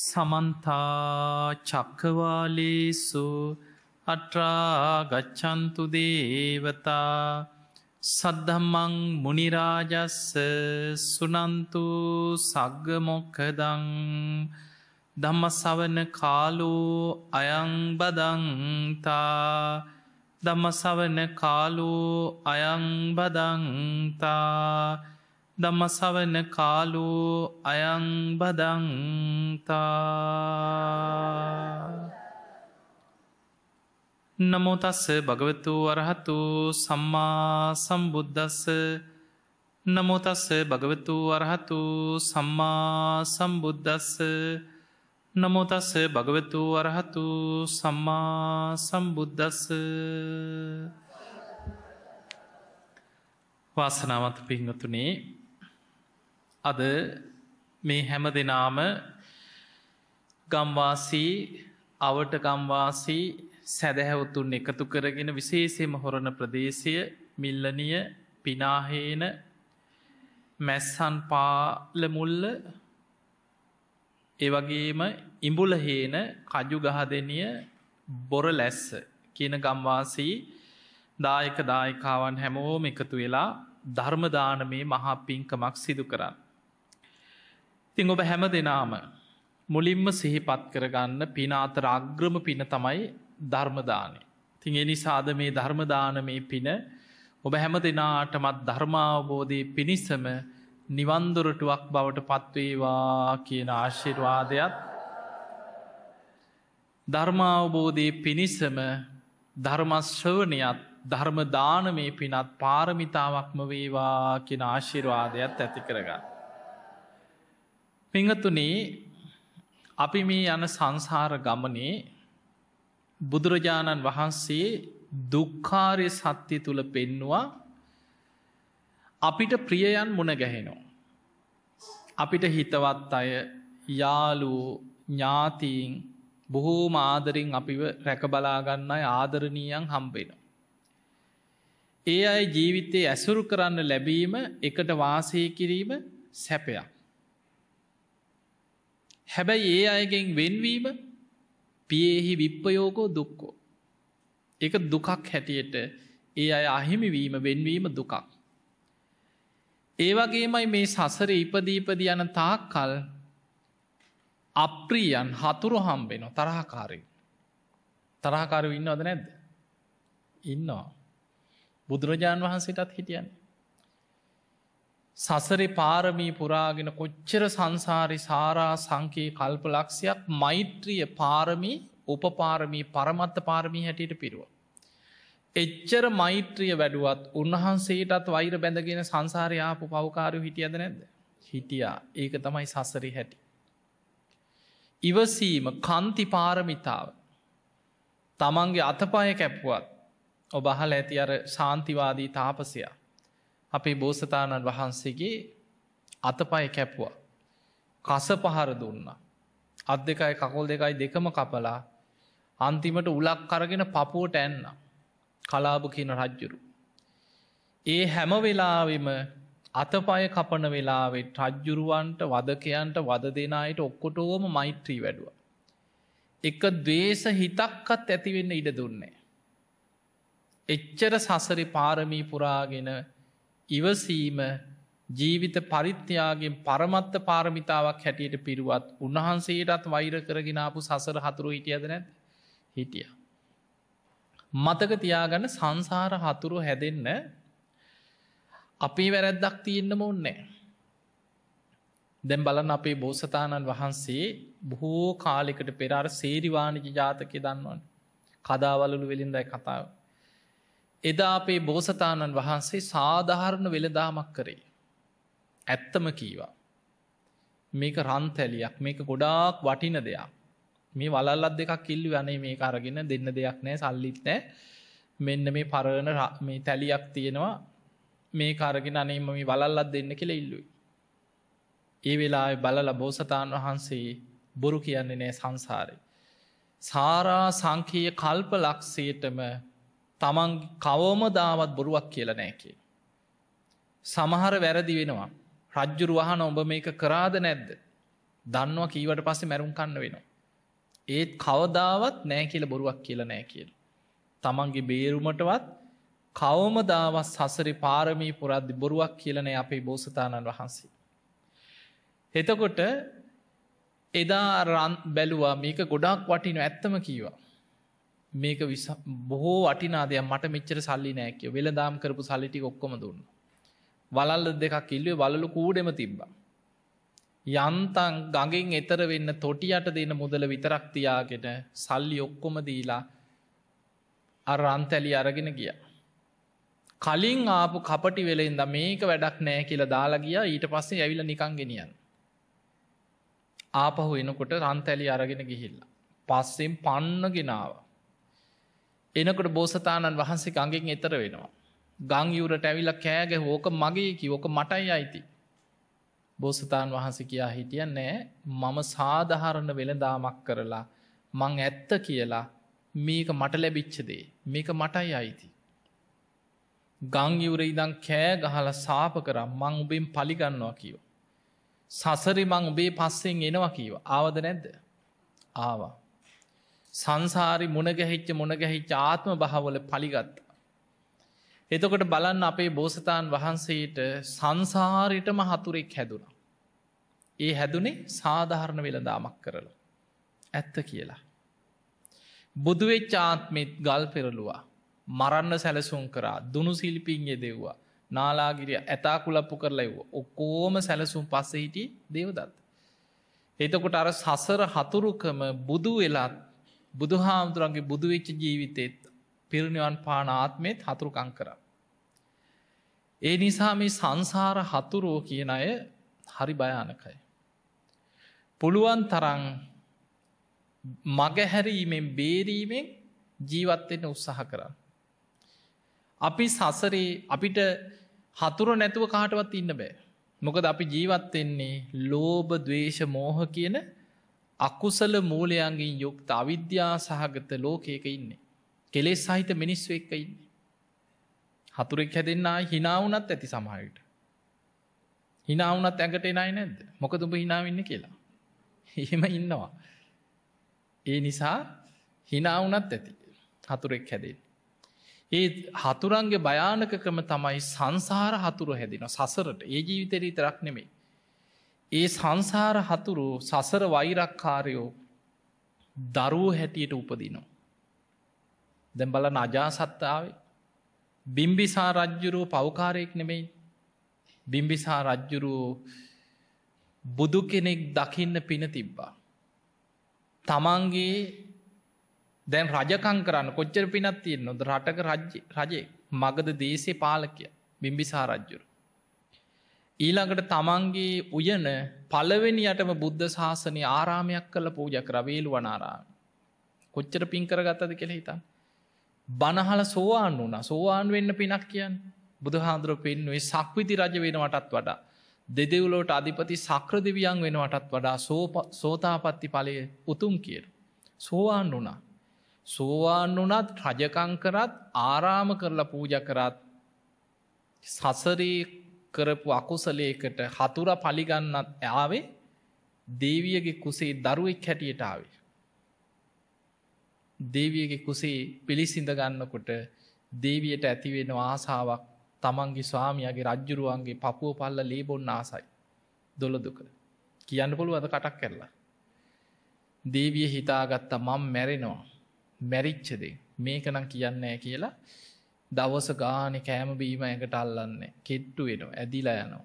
සමන්තා චක්කවාලේසු අට්‍රාගච්චන්තු දේවතා සද්ධමං මුනිරාජස්ස සුනන්තු සග්ගමොක්කදං දම්ම සවන කාලු අයංබදංතා දම්ම සවන කාලු අයංබදංතා දම්මසවන කාලෝ අයංබදංතා නමෝතස්ස භගවතු වරහතු සම්මා සම්බුද්ධස්ස නමෝතස්ස භගවතු වරහතු සම්මා සම්බුද්ධස්ස නමෝතස්ස භගවතු වරහතු සම්මා සම්බුද්ධස්ස වාසනාවත් පිංගතුනේ අද මේ හැම දෙනාම ගම්වාසී අවට ගම්වාසී සැදැහැවතුන් එකතු කරගෙන විශේෂයම හොරණ ප්‍රදේශය මිල්ලනිය පිනාහේන මැස්සන් පාලමුල්ල ඒවගේම ඉඹුලහේන කජු ගහදනිය බොර ලැස්ස කියන ගම්වාසී දායක දායිකාවන් හැමෝම එකතු වෙලා ධර්මදානමේ මහා පින්කමක් සිදු කරන්න. තිං ඔබ හැම දෙනාම මුලින්ම සිහිපත් කරගන්න පිනාතර අග්‍රම පින තමයි ධර්මදානය. තින් එනිසාද මේ ධර්මදානමේ පින ඔබ හැම දෙනාටමත් ධර්මාවබෝධය පිණිසම නිවන්දුරටුවක් බවට පත්වේවා කියන ආශිර්වාදයක් ධර්මාවබෝධය පිණිසම ධර්මශ්‍රවනයත් ධර්මදානමේ පිනත් පාරමිතාවක්ම වේවා කියෙන ආශිර්වාදයක් ඇති කරගන්න. පිංහතුනේ අපි මේ යන සංසාර ගමනේ බුදුරජාණන් වහන්සේ දුක්කාරය සත්‍යය තුළ පෙන්නවා අපිට ප්‍රියයන් මුණ ගැහෙනෝ. අපිට හිතවත් අය යාලූ ඥාතීන් බොහෝම ආදරින් අපිව රැකබලාගන්නයි ආදරණීයන් හම්බෙනවා. ඒ අයි ජීවිතයේ ඇසුරු කරන්න ලැබීම එකට වාසය කිරීම සැපයක්. හැබැයි ඒ අයගෙන් වෙන්වීම පියෙහි විප්පයෝකෝ දුක්කෝ. එක දුකක් හැටියට ඒ අය අහිමිවීම වෙන්වීම දුකක්. ඒවගේමයි මේ සසර ඉපදීපද යන තාක් කල් අප්‍රියන් හතුරු හම්බෙන තරහකාරය. තරහකාරු ඉන්න අද නැද්ද. ඉන්නවා. බුදුරජාණන් වහන්සේටත් හිටියන්නේ. සසරි පාරමී පුරාගෙන කොච්චර සංසාරි සාරා සංකයේ කල්ප ලක්ෂයක් මෛත්‍රිය පාරමී උපපාරමී පරමත්ත පාරමී හැටියට පිරුව. එච්චර මෛත්‍රිය වැඩුවත් උන්වහන්සේටත් වෛර බැඳගෙන සංසාරයාපු පවකාරු හිටියද නැද්ද. හිටියා ඒක තමයි සසරි හැටි. ඉවසීම කන්ති පාරමිතාව තමන්ගේ අතපාය කැප්පුවත් ඔබහල ඇති අර ශාන්තිවාදී තාපසයා අපේ බෝසතාණන් වහන්සේගේ අතපය කැපුවා. කස පහර දුන්න. අත් දෙකයි කකොල් දෙකයි දෙකම කපලා අන්තිමට උලක් කරගෙන පපුුවට ඇන්න. කලාබ කියන රජ්ජුරු. ඒ හැම වෙලාවෙම අතපය කපන වෙලාවේ රජ්ජුරුවන්ට වදකයන්ට වද දෙනයට ඔක්කොටෝම මෛත්‍රී වැඩුව. එක දේශ හිතක්කත් ඇතිවෙන්න ඉඩ දුන්නේ. එච්චර සසරි පාරමී පුරාගෙන ඉවසීම ජීවිත පරිත්‍යයාගෙන් පරමත්ත පාරමිතාවක් හැටියට පිරුවත් උන්වහන්සේටත් වෛර කරගෙනාපු සසර හතුරු හිටියද නැත් හිටිය. මතක තියාගන්න සංසාර හතුරු හැදෙන්න අපේ වැරැද්දක් තියෙන්න්නම ඔන්නෑ. දැම් බලන් අපේ බෝසතාණන් වහන්සේ බොහෝ කාලෙකට පෙරාර සේරිවාණජ ජාතකය දන්නවන්. කදාවලු වෙලින්දයි කතාව. එදා අපේ බෝසතාණන් වහන්සේ සාධාරණ වෙළදාමක් කරේ. ඇත්තම කීවා. මේක රන්තැලියක් මේක ගොඩාක් වටින දෙයක්. මේ වලල්ලත් දෙකක් කිල්ලි වනේ මේ අරගෙන දෙන්න දෙයක් නෑ සල්ලිත් නෑ මෙන්න මේ පරණ මේ තැලියක් තියෙනවා මේ කරගෙන අනේම මේ වලල්ලත් දෙන්න කෙළ ඉල්ලුයි. ඒ වෙලා බලල බෝසතාන් වහන්සේ බොරු කියන්නේ නෑ සංසාරය. සාරා සංකීය කල්ප ලක්සේටම තමන් කවම දාවත් බොරුවක් කියලා නෑකේ. සමහර වැරදි වෙනවා. රජ්ජුරු වහන ඔඹ මේක කරාද නැද්ද. දන්නවා කීවට පස්සේ මැරුම් කන්න වෙනවා. ඒත් කවදාවත් නෑ කියල බොරුවක් කියලා නෑ කියල. තමන්ගේ බේරුමටවත් කවම දාවත් සසරි පාරමී පුරද්දි බොරුවක් කියලනෑ අපේ බෝසතාණන් වහන්සේ. එතකොට එදා රන් බැලුවා මේක ගොඩක් වටින ඇත්තම කීවා. මේක බොහෝ වටිනාදය මට මෙච්චර සල්ලි නෑකය වෙළදාම් කරපු සල්ලිටි ඔක්කොම දුන්න. වලල්ල දෙකක් ඉල්ලුවේ වලු කූඩෙම තිබ්බ. යන්තන් ගඟෙන් එතර වෙන්න තොටියට දෙන්න මුදල විතරක්තියාගෙන සල්ලි ඔක්කොම දීලා අරන්තැලි අරගෙන ගිය. කලින් ආපු කපටි වෙලෙන්ද මේක වැඩක් නෑ කියලා දාලා ගිය ඊට පස්සේ ඇවිල නිකං ගෙනියන්. ආපහු එනකොට රන්තැලි අරගෙන ගිහිල්ලා. පස්සෙන් පන්න ගෙනාව. එනකොට බෝසතාණන් වහන්සේ ගඟෙන් එතර වෙනවා. ගංයුරට ඇවිල කෑග හෝක මගේ කිවෝක මටයි අයිති. බෝසතාන් වහන්සේ කියා හිටිය නෑ මම සාධහරණ වෙළදාමක් කරලා මං ඇත්ත කියලා මේක මට ලැබිච්චදේ මේක මටයි අයිති. ගංයුර ඉදං කෑ ගහල සාප කරම් මං උබෙන් පලිගන්නවා කියෝ. සසරි මං උබේ පස්සෙන් එනවා කියව ආවද නැද්ද ආවා. සංසාරි මුණගැහිච්ච මුණගැහිච්ච ආත්ම භාවල පලිගත්තා. එතකොට බලන්න අපේ බෝසතාන් වහන්සේට සංසාරිටම හතුරෙක් හැදුණ. ඒ හැදුනේ සාධහරණ වෙළදාමක් කරලා. ඇත්ත කියලා. බුදුවෙච්ච ආත්මෙත් ගල් පෙරලුවා. මරන්න සැලසුම් කරා දුනු සිල්පින් යෙදෙව්වා. නාලාගිරිය ඇතා කුලප්පු කරලයිව ඔක්කෝම සැලසුම් පස්සහිටි දේවදත්. එතකොට අර සසර හතුරුකම බුදු වෙලාත් බුදුහාමුදුරන්ගේ බුදුවෙච්ච ජීවිතෙත් පිරිනිවන් පාන ආත්මෙත් හතුරුකං කර. ඒ නිසා මේ සංසාර හතුරෝ කියන අය හරි භයානකයි. පුළුවන් තරන් මගහැරීමෙන් බේරීමෙන් ජීවත්වෙන්න උත්සාහ කරන්න. අපි සසරේ අපිට හතුර නැතුව කාටවත් ඉන්න බෑ. මොකද අපි ජීවත්වෙන්නේ ලෝබ දවේශ මෝහ කියන අකුසල මූලයන්ගේ යුක්ත අවිද්‍යා සහගත ලෝකයක ඉන්නේ. කෙලෙ සහිත මිනිස්ව එක්ක ඉන්න. හතුරෙක් හැදෙන්න්නා හිනාවනත් ඇති සමහයට. හිනාවනත් ඇඟට එනයි නැද්ද මොකතුඹ හිනාවෙන්න කියලා. එහෙම ඉන්නවා. ඒ නිසා හිනාවනත් ඇති හතුරෙක් හැදෙන්. ඒ හතුරන්ගේ භයානකකම තමයි සංසාර හතුර හැදින සසරට ඒ ජීවිතරී තරක් නෙමේ. ඒ සංසාර හතුරු සසර වෛරක්කාරයෝ දරුව හැටියට උපදිනවා. දැම් බල නජාසත්තාවේ බිම්බිසා රජ්ජුරුව පවකාරයෙක් නෙමෙයි බිම්බිසා රජ්ජුරුවෝ බුදු කෙනෙක් දකින්න පින තිබ්බා. තමන්ගේ දැන් රජකං කරන්න කොච්චර පිනත් තියෙන් නොද රටක රජයේ මගද දේශේ පාලකය බිම්බිසා රජ්ජුරු ඊළඟට තමන්ගේ උයන පලවෙනියටම බුද්ධ ශාසනය ආරාමයක් කළ පූජ කරවේලු වනාරාම. කොච්චර පින්කර ගත්තද කෙළ හිතන්. බනහල සෝවාන් වුන සෝවාන් වෙන්න පිනක් කියන් බුදුහාන්දුර පෙන්වේ සක්විති රජ වෙනවටත් වඩා. දෙදෙවුලෝට අධිපති සක්‍ර දෙවියන් වෙනවටත් වඩා සෝතාපත්ති පලය උතුම් කියට. සෝවාන් වුනා. සෝවාන් වනත් රජකංකරත් ආරාම කරලා පූජ කරත් සසරේ කරපු අකුසලයකට හතුර පලිගන්නත් ආවේ දේවියගේ කුසේ දරුවෙක් හැටියට ආවේ. දේවියගේ කුසේ පිළිසිඳගන්නකොට දේවියට ඇතිවෙන ආසාාවක් තමන්ගේ ස්වාමියගේ රජ්ජුරුවන්ගේ පපුුව පල්ල ලේබොන්න ආසයි. දොළදුක. කියන්න පුළුව අද කටක් කරලා. දේවිය හිතාගත්තා මං මැරෙනවා මැරිච්චදේ මේකනම් කියන්නෑ කියලා දවස ගානෙ කෑම බීම එකට අල්ලන්නේ කෙට්ටු වෙනවා ඇදිලා යනවා.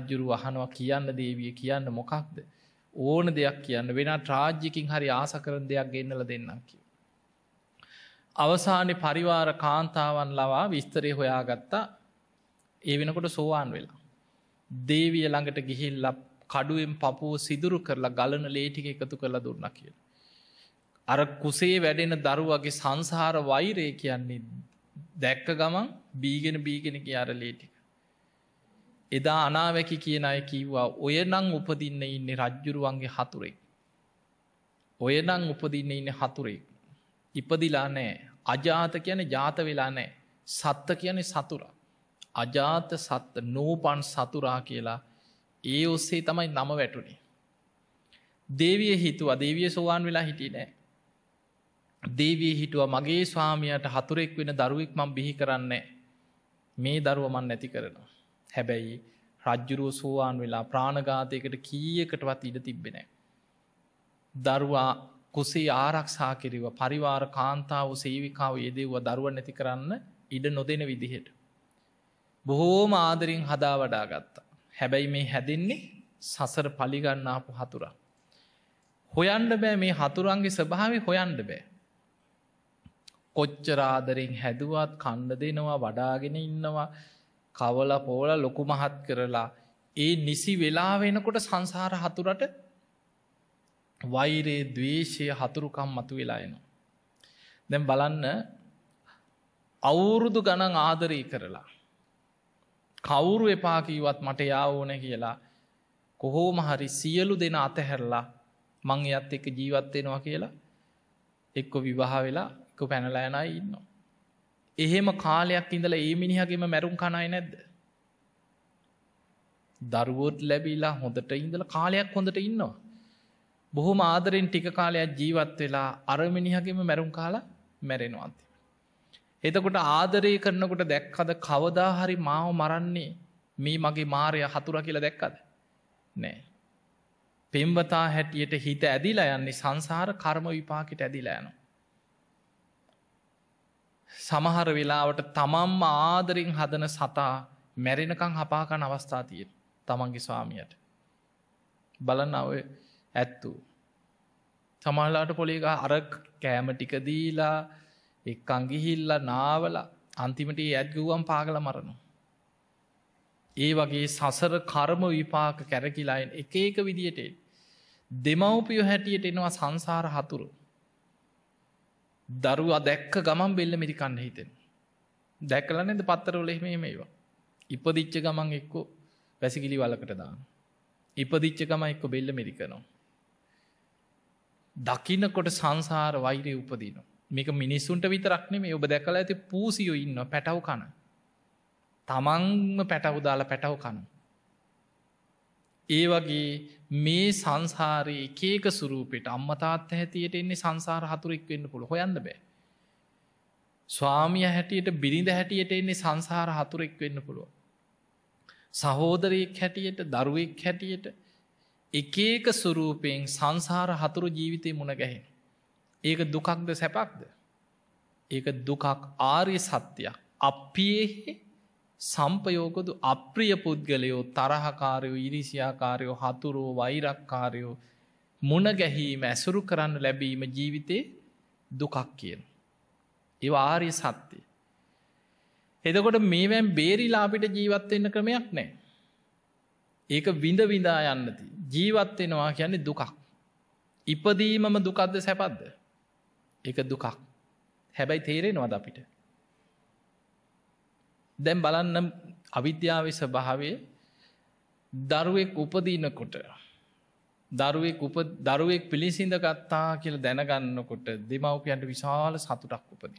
රජ්ජුරු වහනවා කියන්න දේවිය කියන්න මොකක්ද. ඕන දෙයක් කියන්න වෙනත් රාජ්‍යකින් හරි ආසකරන දෙයක් ගෙන්නල දෙන්නක් කිය. අවසානය පරිවාර කාන්තාවන් ලවා විස්තරය හොයාගත්තා ඒ වෙනකොට සෝවාන් වෙලා. දේවිය ළඟට ගිහිල්ල කඩුවෙන් පපුුව සිදුරු කරලා ගලන ලේටික එකතු කරලා දුන්න කියල. අර කුසේ වැඩෙන දරුවගේ සංසාර වෛරය කියන්නේ දැක්ක ගමන් බීගෙන බීගෙන අර ලේටික. එදා අනාවැකි කියන අය කිව්වා ඔය නං උපදින්න ඉන්නේ රජ්ජුරුවන්ගේ හතුරෙක්. ඔය නං උපදින්න ඉන්න හතුරෙක්. ඉපදිලා නෑ අජාත කියන ජාත වෙලා නෑ සත්ත කියන සතුරා. අජාත සත්ත නෝපන් සතුරා කියලා ඒ ඔස්සේ තමයි නම වැටුණේ. දේවිය හිතුවා දේවිය සෝවාන් වෙලා හිටි නෑ දේවී හිටුව මගේ ස්වාමියයට හතුරෙක් වෙන දරුවෙක් මං බිහි කරන්නේ මේ දරුව මන් නැති කරනවා. හැබැයි රජ්ජුරුව සෝවාන් වෙලා ප්‍රාණඝාතයකට කීයකටවත් ඉඩ තිබෙනෑ. දරුවා කුසේ ආරක්ෂා කිරිව පරිවාර කාන්තාව සේවිකාව යෙදෙව්ව දරුව නැති කරන්න ඉඩ නොදෙන විදිහට. බොහෝම ආදරින් හදා වඩා ගත්තා. හැබැයි මේ හැදෙන්නේ සසර පලිගන්නාපු හතුරා. හොයන්ඩ බෑ මේ හතුරන්ගේ ස්භාවේ හොයන්ඩ බෑ. කොච්චරාදරෙන් හැදුවත් කණ්ඩ දෙනවා වඩාගෙන ඉන්නවා කවල පෝල ලොකු මහත් කරලා ඒ නිසි වෙලා වෙනකොට සංසාර හතුරට වෛරයේ දවේශය හතුරුකම් මතු වෙලා එනවා. දැම් බලන්න අවුරුදු ගණන් ආදරී කරලා. කවුරු එපාකීවත් මට යාඕන කියලා කොහෝම හරි සියලු දෙන අතහැරලා මං එයත් එක ජීවත්වෙනවා කියලා එක්කො විවාහ වෙලා එක පැනලා යනයි ඉන්නවා. එහෙම කාලයක් ඉඳලා ඒ මිනිහගේම මැරුම් කණයි නැද්ද. දරුවොත් ලැබිලා හොඳට ඉඳල කාලයක් හොඳට ඉන්නවා. බොහොම ආදරෙන් ටික කාලයක් ජීවත් වෙලා අරමිනිහගේම මැරුම් කාලා මැරෙනවාන්ති. එතකොට ආදරය කරනකොට දැක්කද කවදාහරි මාව මරන්නේ මේ මගේ මාරය හතුර කියලා දැක්කද. නෑ. පෙම්වතා හැටියට හිත ඇදිලා යන්නේ සංසාර කර්ම විපාකට ඇදිලා යනවා. සමහර වෙලාවට තමම්ම ආදරින් හදන සතා මැරෙනකං හපාකන අවස්ථාතිය තමන්ගේ ස්වාමියයට. බලන්න ඔය ඇත්තු. සමල්ලාට පොලික අරක් කෑම ටිකදීලා එක් අංගිහිල්ල නාවල අන්තිමට ඇත්ගුවම් පාගල මරණු. ඒ වගේ සසර කර්ම විපාක කැරකිලායින් එක ඒක විදියට දෙමව්පියෝ හැටියට එනවා සංසාර හතුරු. දරුවා දැක්ක ගමන් බෙල්ල මිරි කන්න හිතෙන. දැකල නැද පත්තරවල එහෙම මේවා. ඉපදිච්ච ගමන් එක්කෝ වැසිකිලි වලකට දාන. ඉපදිච්ච ගම එක්ක බෙල්ල මිරිකනවා. දකිනකොට සංසාර වෛරය උපදින. මේක මිනිස්සුන්ට විතරක්නේ මේ ඔබ දැකලා ඇති පූසියෝ ඉන්න පැටව් කන. තමන්ම පැටවුදාලා පැටව් කනවා. ඒ වගේ මේ සංසාරයේ කේක සුරූපෙට අම්මතාත් හැතියට එන්නේ සංසාර හතුරෙක් වෙන්න පුළ හොයන්න බෑ. ස්වාමිය හැටියට බිරිඳ හැටියට එන්නේ සංසාර හතුරෙක් වෙන්න පුළුව. සහෝදරයෙක් හැටියට දරුවෙක් හැටියට එකඒක ස්වරූපයෙන් සංසාර හතුරු ජීවිතය මුණගැහෙන. ඒක දුකක්ද සැපක්ද. ඒක දුකක් ආර්ය සත්‍යයක් අපියෙහි සම්පයෝගොදු අප්‍රිය පුද්ගලයෝ තරහකාරයෝ ඉරිසියාකාරයෝ හතුරෝ වෛරක්කාරයෝ මුණ ගැහීම ඇසුරු කරන්න ලැබීම ජීවිතේ දුකක් කියන. ඒව ආරය සත්‍යය. එදකොට මේවැම් බේරිලාපිට ජීවත්වෙන්න ක්‍රමයක් නෑ. ඒක විඳ විඳා යන්නති. ජීවත්වෙනවා කියන්නේ දුකක්. ඉපදීමම දුකක්ද සැපත්ද. එක දුකක්. හැබැයි තේරෙනවද අපිට. දැම් බලන්න අවිද්‍යාව ස්වභාවේ දරුවෙක් උපදීනකොට දරුවෙක් දරුවෙක් පිළිසිඳ ගත්තා කියල දැනගන්නකොට දෙමවපියන්ට විශාල සතුටක් උපදින.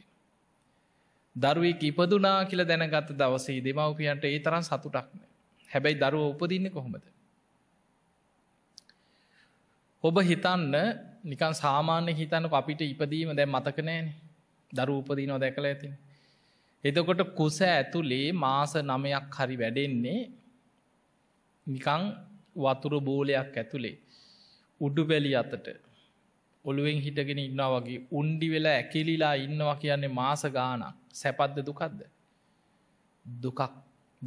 දරුවෙක් ඉපදුනා කියල දැනගත දවසේ දෙමවපියන්ට ඒ තරම් සතුටක්න හැබැයි දරුව උපදින්න කොහොමද. ඔබ හිතන්න නිකන් සාමාන්‍ය හිතන්න අපිට ඉපදීම දැ මතකනෑන දරු උපදී නො දැකළ ඇතින එතකොට කුස ඇතුලේ මාස නමයක් හරි වැඩෙන්නේ නිකං වතුර බෝලයක් ඇතුළේ. උඩු බැලි අතට ඔළුවෙන් හිටගෙන ඉන්නා වගේ උන්ඩි වෙලා ඇකිලිලා ඉන්නවා කියන්නේ මාස ගානක් සැපද්ද දුකක්ද. දුකක්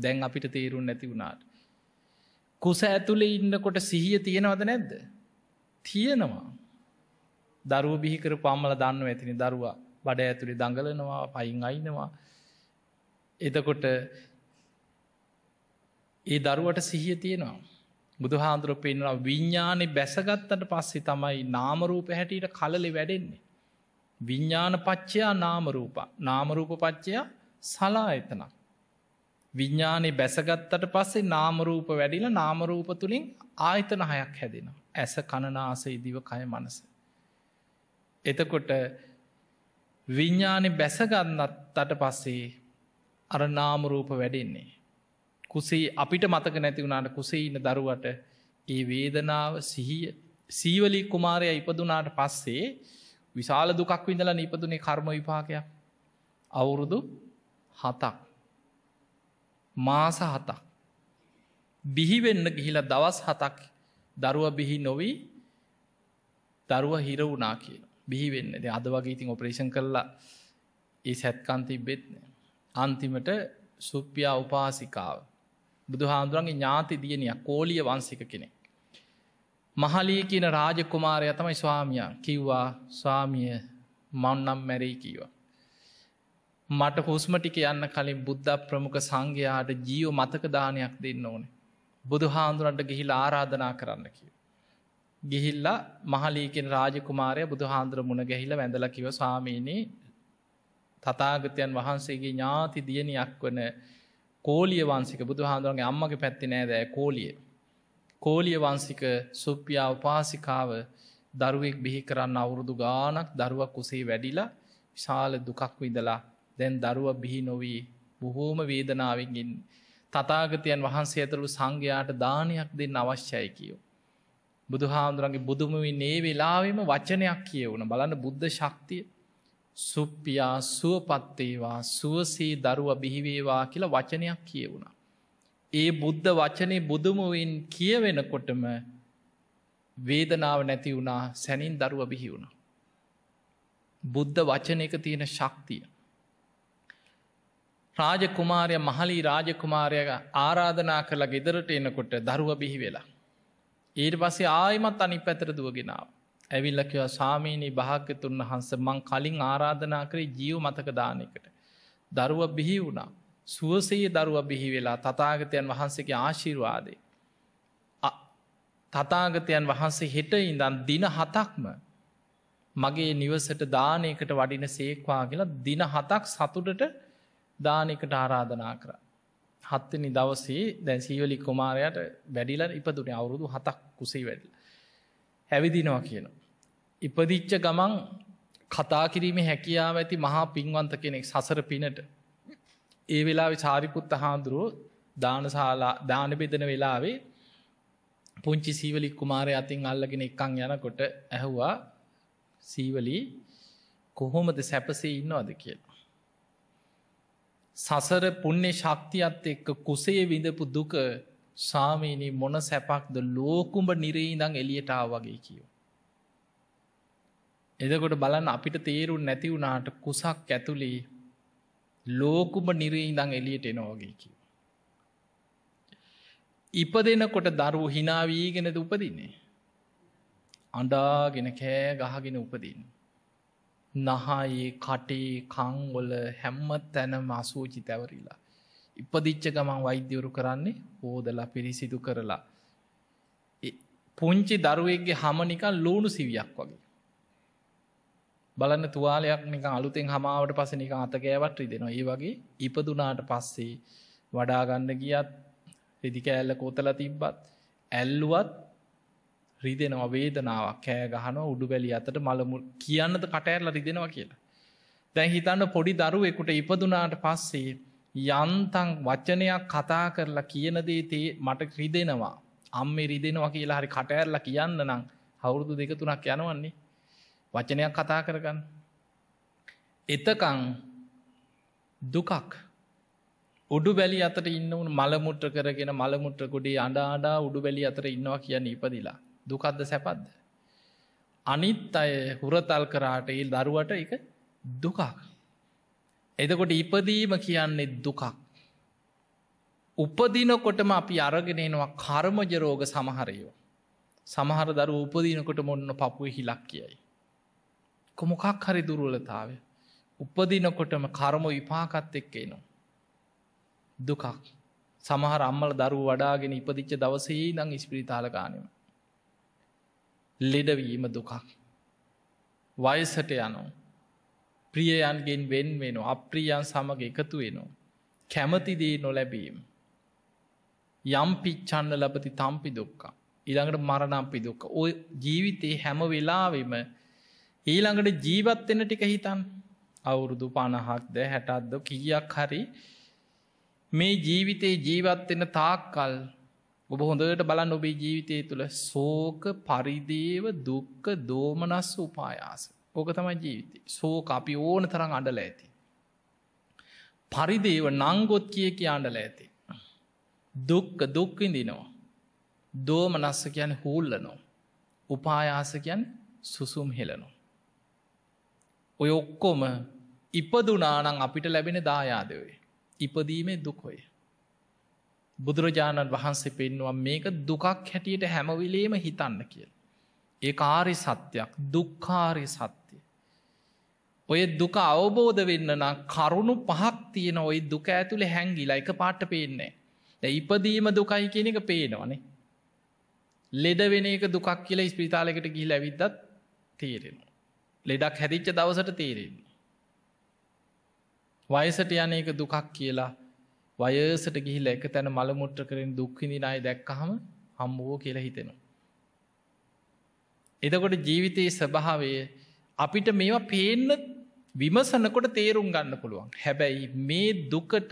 දැන් අපිට තේරුන් නැති වුණාට. කුස ඇතුළේ ඉන්නකොට සිහිය තියෙනවද නැද්ද. තියෙනවා. දරුව බිහිකර පම්මල දන්න ඇතිනි දරුවා බඩ ඇතුළි දඟලනවා පයින් අයිනවා. එතකොට ඒ දරුවට සිහිය තියෙනවා. බුදු හාන්දුර පෙන්වා විඤ්ඥානය බැසගත්තට පස්සේ තමයි නාමරූප හැටියට කලලි වැඩෙන්නේ. විඤ්ඥාන පච්චයා නාමරූප නාමරූප පච්චයා සලා එතනක්. විඤ්ඥානය බැසගත්තට පස්සේ නාමරූප වැඩිල නාමරූප තුළින් ආයතන හයක් හැදෙනවා. ඇස කණනාසේ දිවකය මනස. එතකොට විඤ්ඥානය බැසගන්නත්තට පස්සේ අර නාමරූප වැඩෙන්නේ. කුසේ අපිට මතක නැතිවුණට කුසේ ඉන්න දරුවට ඒ වේදනාව සිහිය සීවලි කුමාරය ඉපදුනාට පස්සේ විශාල දුකක් විඳලා නිපදුනේ කර්ම විපාකයක් අවුරුදු හතක් මාස හතක් බිහිවෙන්න ගිහිලා දවස් හතක් දරුව බිහි නොවී දරුව හිර වුනා කිය බිහිවෙන්න අද වගේ ඉතින් ඔපරේෂන් කරලා ඒ සැත්කන්ති බෙත්නෑ අන්තිමට සුප්පියා උපාසිකාව. බුදු හාමුදුරන්ගේ ඥාති දියනයක් කෝලිය වන්සික කෙනෙක්. මහලී කියන රාජකුමාරය තමයි ස්වාමියන් කිව්වා ස්වාමිය මන්නම් මැරෙයි කීවා. මට හුස්මටික යන්න කලින් බුද්ධ ප්‍රමුඛ සංඝයාට ජීව මතක දානයක් දෙන්න ඕන. බුදු හාමුදුරන්ට ගිහිල් ආරාධනා කරන්න කිය. ගිහිල්ලා මහලීකෙන් රාජකුමාරය බුදු හාන්දුර මුණ ගැහිල වැඳල කිව ස්වාමීනී තතාගතයන් වහන්සේගේ ඥාති දියණයක් වන කෝලිය වන්සික බුදු හාදුරන්ගේ අම්මගේ පැත්ති නෑදෑ කෝලිය. කෝලිය වන්සික සුප්‍යා උපාසිකාව දරුවෙක් බිහි කරන්න අවුරුදු ගානක් දරුවක් උසේ වැඩිලා විශාල දුකක් විදලා දැන් දරුව බිහි නොවී බොහෝම වේදනාවගෙන් තතාගතයන් වහන්සේ ඇතුළු සංඝයාට දානයක් දෙන්න අවශ්‍යයි කියෝ. බුදු හාමුදුරන්ගේ බුදුමවි නේ වෙලාවම වචනයක් කියවුන බලන්න බුද්ධ ශක්තිය සුප්පියා සුවපත්තේවා සුවසේ දරුව බිහිවේවා කියලා වචනයක් කියවුණා. ඒ බුද්ධ වචනේ බුදුමුවෙන් කියවෙනකොටම වේදනාව නැති වුණා සැනින් දරුව බිහි වුණා. බුද්ධ වචන එක තියෙන ශක්තිය. රාජකුමාරය මහලී රාජකුමාරයක ආරාධනා කළ ගෙදරට එනකොට දරුව බිහි වෙලා. ඊට පසේ ආයමත් අනි පැතර දුවගෙනාව. ඇවිල්ලකව සාමීනී භාග්‍යතුන් වහන්ස මං කලින් ආරාධනා කරේ ජීව මතක දානකට. දරුව බිහි වුණා. සුවසේ දරුව බිහි වෙලා තතාගතයන් වහන්සේගේ ආශිර්වාදය. තතාගතයන් වහන්සේ හෙට ඉඳන් දින හතක්ම මගේ නිවසට දානයකට වඩින සේක්වා කියලා දින හතක් සතුටට දානකට ආරාධනා කර. හත්තනි දවසේ දැන් සීවලි කුමාරයට වැඩිලර ඉපදුනේ අවුරුදු හතක් කුසේ වැඩල. හැවිදිනවා කියනවා. ඉපදිච්ච ගමන් කතා කිරීම හැකියාව ඇති මහා පින්වන්ත කෙනෙක් සසර පිනට. ඒ වෙලා චාරිපුත්ත හාන්දුරුව දානසාලා දාන බෙදන වෙලාවේ පුංචි සීවලි කුමාරය අතින් අල්ලගෙන එකං යනකොට ඇහුවා සීවලී කොහොමද සැපසේ ඉන්නවාද කියලා. සසර පුන්නේ ශක්තියත් එක්ක කුසේ විඳපු දුක සාමීනී මොන සැපක්ද ලෝකුඹ නිරේ ඉඳං එලියටාව වගේ කියෝ. එදකොට බලන්න අපිට තේරුන් නැති වුණාට කුසක් ඇතුළේ ලෝකුම නිරේ ඉඳං එලියට එනෝගේ කිය. ඉප දෙනකොට දරු හිනාවීගෙනද උපදින්නේ. අඩාගෙන කෑ ගහගෙන උපදින්. නහයේ කටේ කංවොල හැම්ම තැනම අසූචි තැවරිලා. ඉපදිච්ච ගමන් වෛද්‍යවරු කරන්නේ හෝදලා පිරිසිදු කරලා. පුංචි දරුවෙක්ගේ හමනිකන් ලෝනු සිවියක් වගේ. බලන්න තුවාලයක් නික අලුතෙන් හමාවට පස නික අතකෑවට රිදෙනවා ඒ වගේ ඉපදුනාට පස්සේ වඩාගන්න ගියත් රිදික ඇල්ල කෝතල තිබ්බත් ඇල්ලුවත් රිදෙනවා වේදනාවක් කෑ ගහන උඩු බැලි අතට මළමු කියන්නද කටඇල්ල රිදෙනවා කියලා දැන් හිතන්න පොඩි දරුවෙකුට ඉපදුනාට පස්සේ යන්තන් වචනයක් කතා කරලා කියනදේ තේ මට රිදෙනවා අම්ම රිදෙනවා කියලා හරි කටඇල්ල කියන්න නම් හවුරුදු දෙක තුනක් යනවන්නේ වචනයක් කතා කරගන්න. එතකං දුකක් උඩු බැලි අතට ඉන්නවුන් මළමුට්‍ර කරගෙන මළමුට්‍රකුඩි අඩාඩා උඩු බැලි අතර ඉන්නවා කියන ඉපදිලා දුකක්ද සැපද්ද. අනිත් අය හුරතල් කරාට ඉල් දරුවට එක දුකක්. එදකොට ඉපදීම කියන්නේ දුකක්. උපදිනකොටම අපි අරගෙනනවා කර්මජරෝග සමහරයෝ. සමහර දරු උපදිනකොට මොන්න පපුුව හිලක් කියයි. කොමොකක් හරි දුරුවලතාව. උපදිනකොටම කරම විපාකත් එක්කේනවා. දුකක් සමහර අම්මල දරු වඩාගෙන ඉපදිච්ච දවසේ නං ඉස්පිරිතාලගානීම. ලෙඩවීම දුකක්. වයසට යනෝ. ප්‍රියයන්ගෙන් වෙන් වෙන අප්‍රියන් සමඟ එකතු වෙනවා. කැමතිදී නොලැබීම. යම් පිච්චන්න ලබති තම්පි දුක්කා. ඉළඟට මරණම්පි දුක්ක. ඔය ජීවිතයේ හැම වෙලාවෙම ඊළඟට ජීවත් වෙන ටික හිතන් අවුරුදු පණහක්ද හැටත්ද කියක් හරි මේ ජීවිතයේ ජීවත්වෙන තාක්කල් ඔබ හොඳට බලන්න ඔබේ ජීවිතය තුළ සෝක පරිදේව දුක්ක දෝමනස් උපායාස ඕක තමයි ජීවිතය සෝක අපි ඕන තරම් අඩල ඇති. පරිදේව නංගොත් කිය කිය අඩල ඇති. දුක්ක දුක්විඳිනවා. දෝමනස්ස කියන් හූල්ලනෝ. උපායාස කියන් සුසුම් හෙලනවා. ඔය ඔක්කොම ඉපදුනානං අපිට ලැබෙන දායාදවේ. ඉපදීමේ දුකොය. බුදුරජාණන් වහන්සේ පෙන්වා මේක දුකක් හැටියට හැමවිලේම හිතන්න කියල. ඒ ආරි සත්‍යයක් දුක්කාරය සත්‍යය. ඔය දුක අවබෝධ වෙන්නන කරුණු පහක් තියෙන ඔයි දුක ඇතුළේ හැංගිලා එක පාට පේන්නේ. දැ ඉපදීම දුකයි කියන එක පේනවනේ. ලෙඩ වෙන එක දුකක් කියලා ස්පිතාලකට ගිහි ඇවිද්දත් තේරෙනවා. ලෙඩක් හැදිච්ච දවසට තේරෙන්නේ. වයසට යන එක දුකක් කියලා වයසට ගිහිල එක තැන මළමුට්‍ර කරින් දුක්විඳිනයි දැක්කහම හම්බුවෝ කියලා හිතෙනවා. එදකොට ජීවිතයේ ස්වභාවය අපිට මේවා පේන්න විමසනකොට තේරුම් ගන්න පුළුවන්. හැබැයි මේ දුකට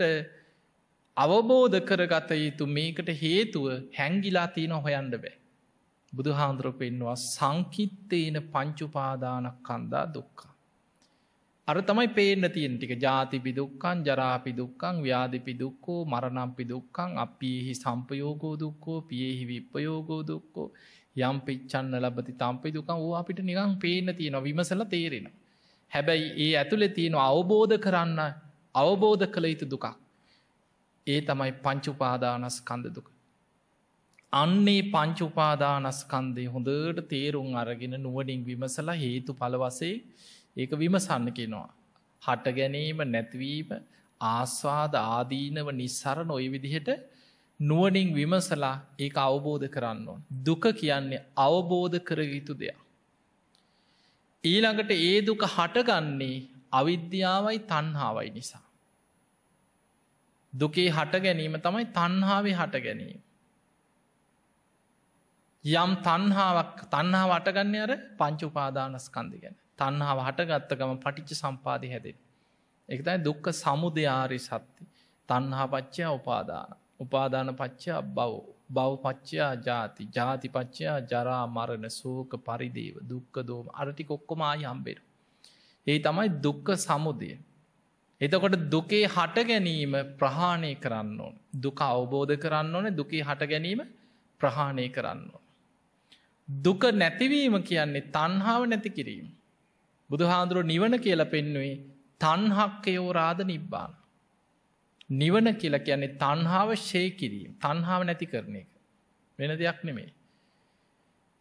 අවබෝධ කරගත යුතු මේකට හේතුව හැංගිලා තියෙන හොයන්න බෑ. බුදුහාන්දුර පෙන්වා සංකිත්තේන පංචුපාදානක් කන්දා දුක්කා. අර තමයි පේන තියෙන් ටික ජාතිපි දුක්කන් ජරාපි දුක්කං ව්‍යාධිපි දුක්කෝ මරණම්පි දුක්කං අපිහි සම්පයෝගෝ දුක්කෝ පියෙහි විප්පයෝගෝ දුක්කෝ යම් පිච්චන්න ලබති තම්පි දුකං ඕ අපිට නිකං පේන තියෙන විමසල තේරෙන. හැබැයි ඒ ඇතුළෙ තියෙන අවබෝධ කරන්න අවබෝධ කළ යුතු දුකක්. ඒ තමයි පංචුපාදානස් කන්ද දුක. අන්නේ පංච උපාදානස්කන්දය හොඳට තේරුම් අරගෙන නුවඩින් විමසලා හේතු පලවසේ ඒක විමසන්න කෙනවා. හට ගැනීම නැතිවීම ආස්වාද ආදීනව නිස්සර නොය විදිහට නුවඩින් විමසලා ඒ අවබෝධ කරන්න ඕන. දුක කියන්නේ අවබෝධ කරගිතු දෙයක්. ඊළඟට ඒ දුක හටගන්නේ අවිද්‍යාවයි තන්හාවයි නිසා. දුකේ හට ගැනීම තමයි තන්හාාවේ හට ගැනීම. යම් තන්හාාවක් තන්හා වටගන්න අර පංච උපාදානස්කන්දි ගැන තන්හා හටගත්තකම පටිච්ච සම්පාදි හැදේ. එකතයි දුක්ක සමුදයාරි සත්ති. තන්හා පච්චයා උපාදාන. උපාදාන පච්චා බව බව පච්චයා ජාති ජාති පච්චයා ජරා මරණ සෝක පරිදේව දුක්ක දෝම අරටි කොක්කොමා යම්බෙරු. ඒ තමයි දුක්ක සමුදය. එතකොට දුකේ හට ගැනීම ප්‍රහාණය කරන්න ඕන. දුක අවබෝධ කරන්න ඕන දුකේ හට ගැනීම ප්‍රහාණය කරන්න ඕන. දුක නැතිවීම කියන්නේ තන්හාාව නැති කිරීම. බුදුහාන්දුරුව නිවන කියල පෙන්නුවේ තන්හක්කයෝ රාධ නිබ්බාන. නිවන කියල කියන්නේ තන්හාාව ශේ කිරීම තන්හාාව නැති කරන එක. වෙන දෙයක් නෙමේ.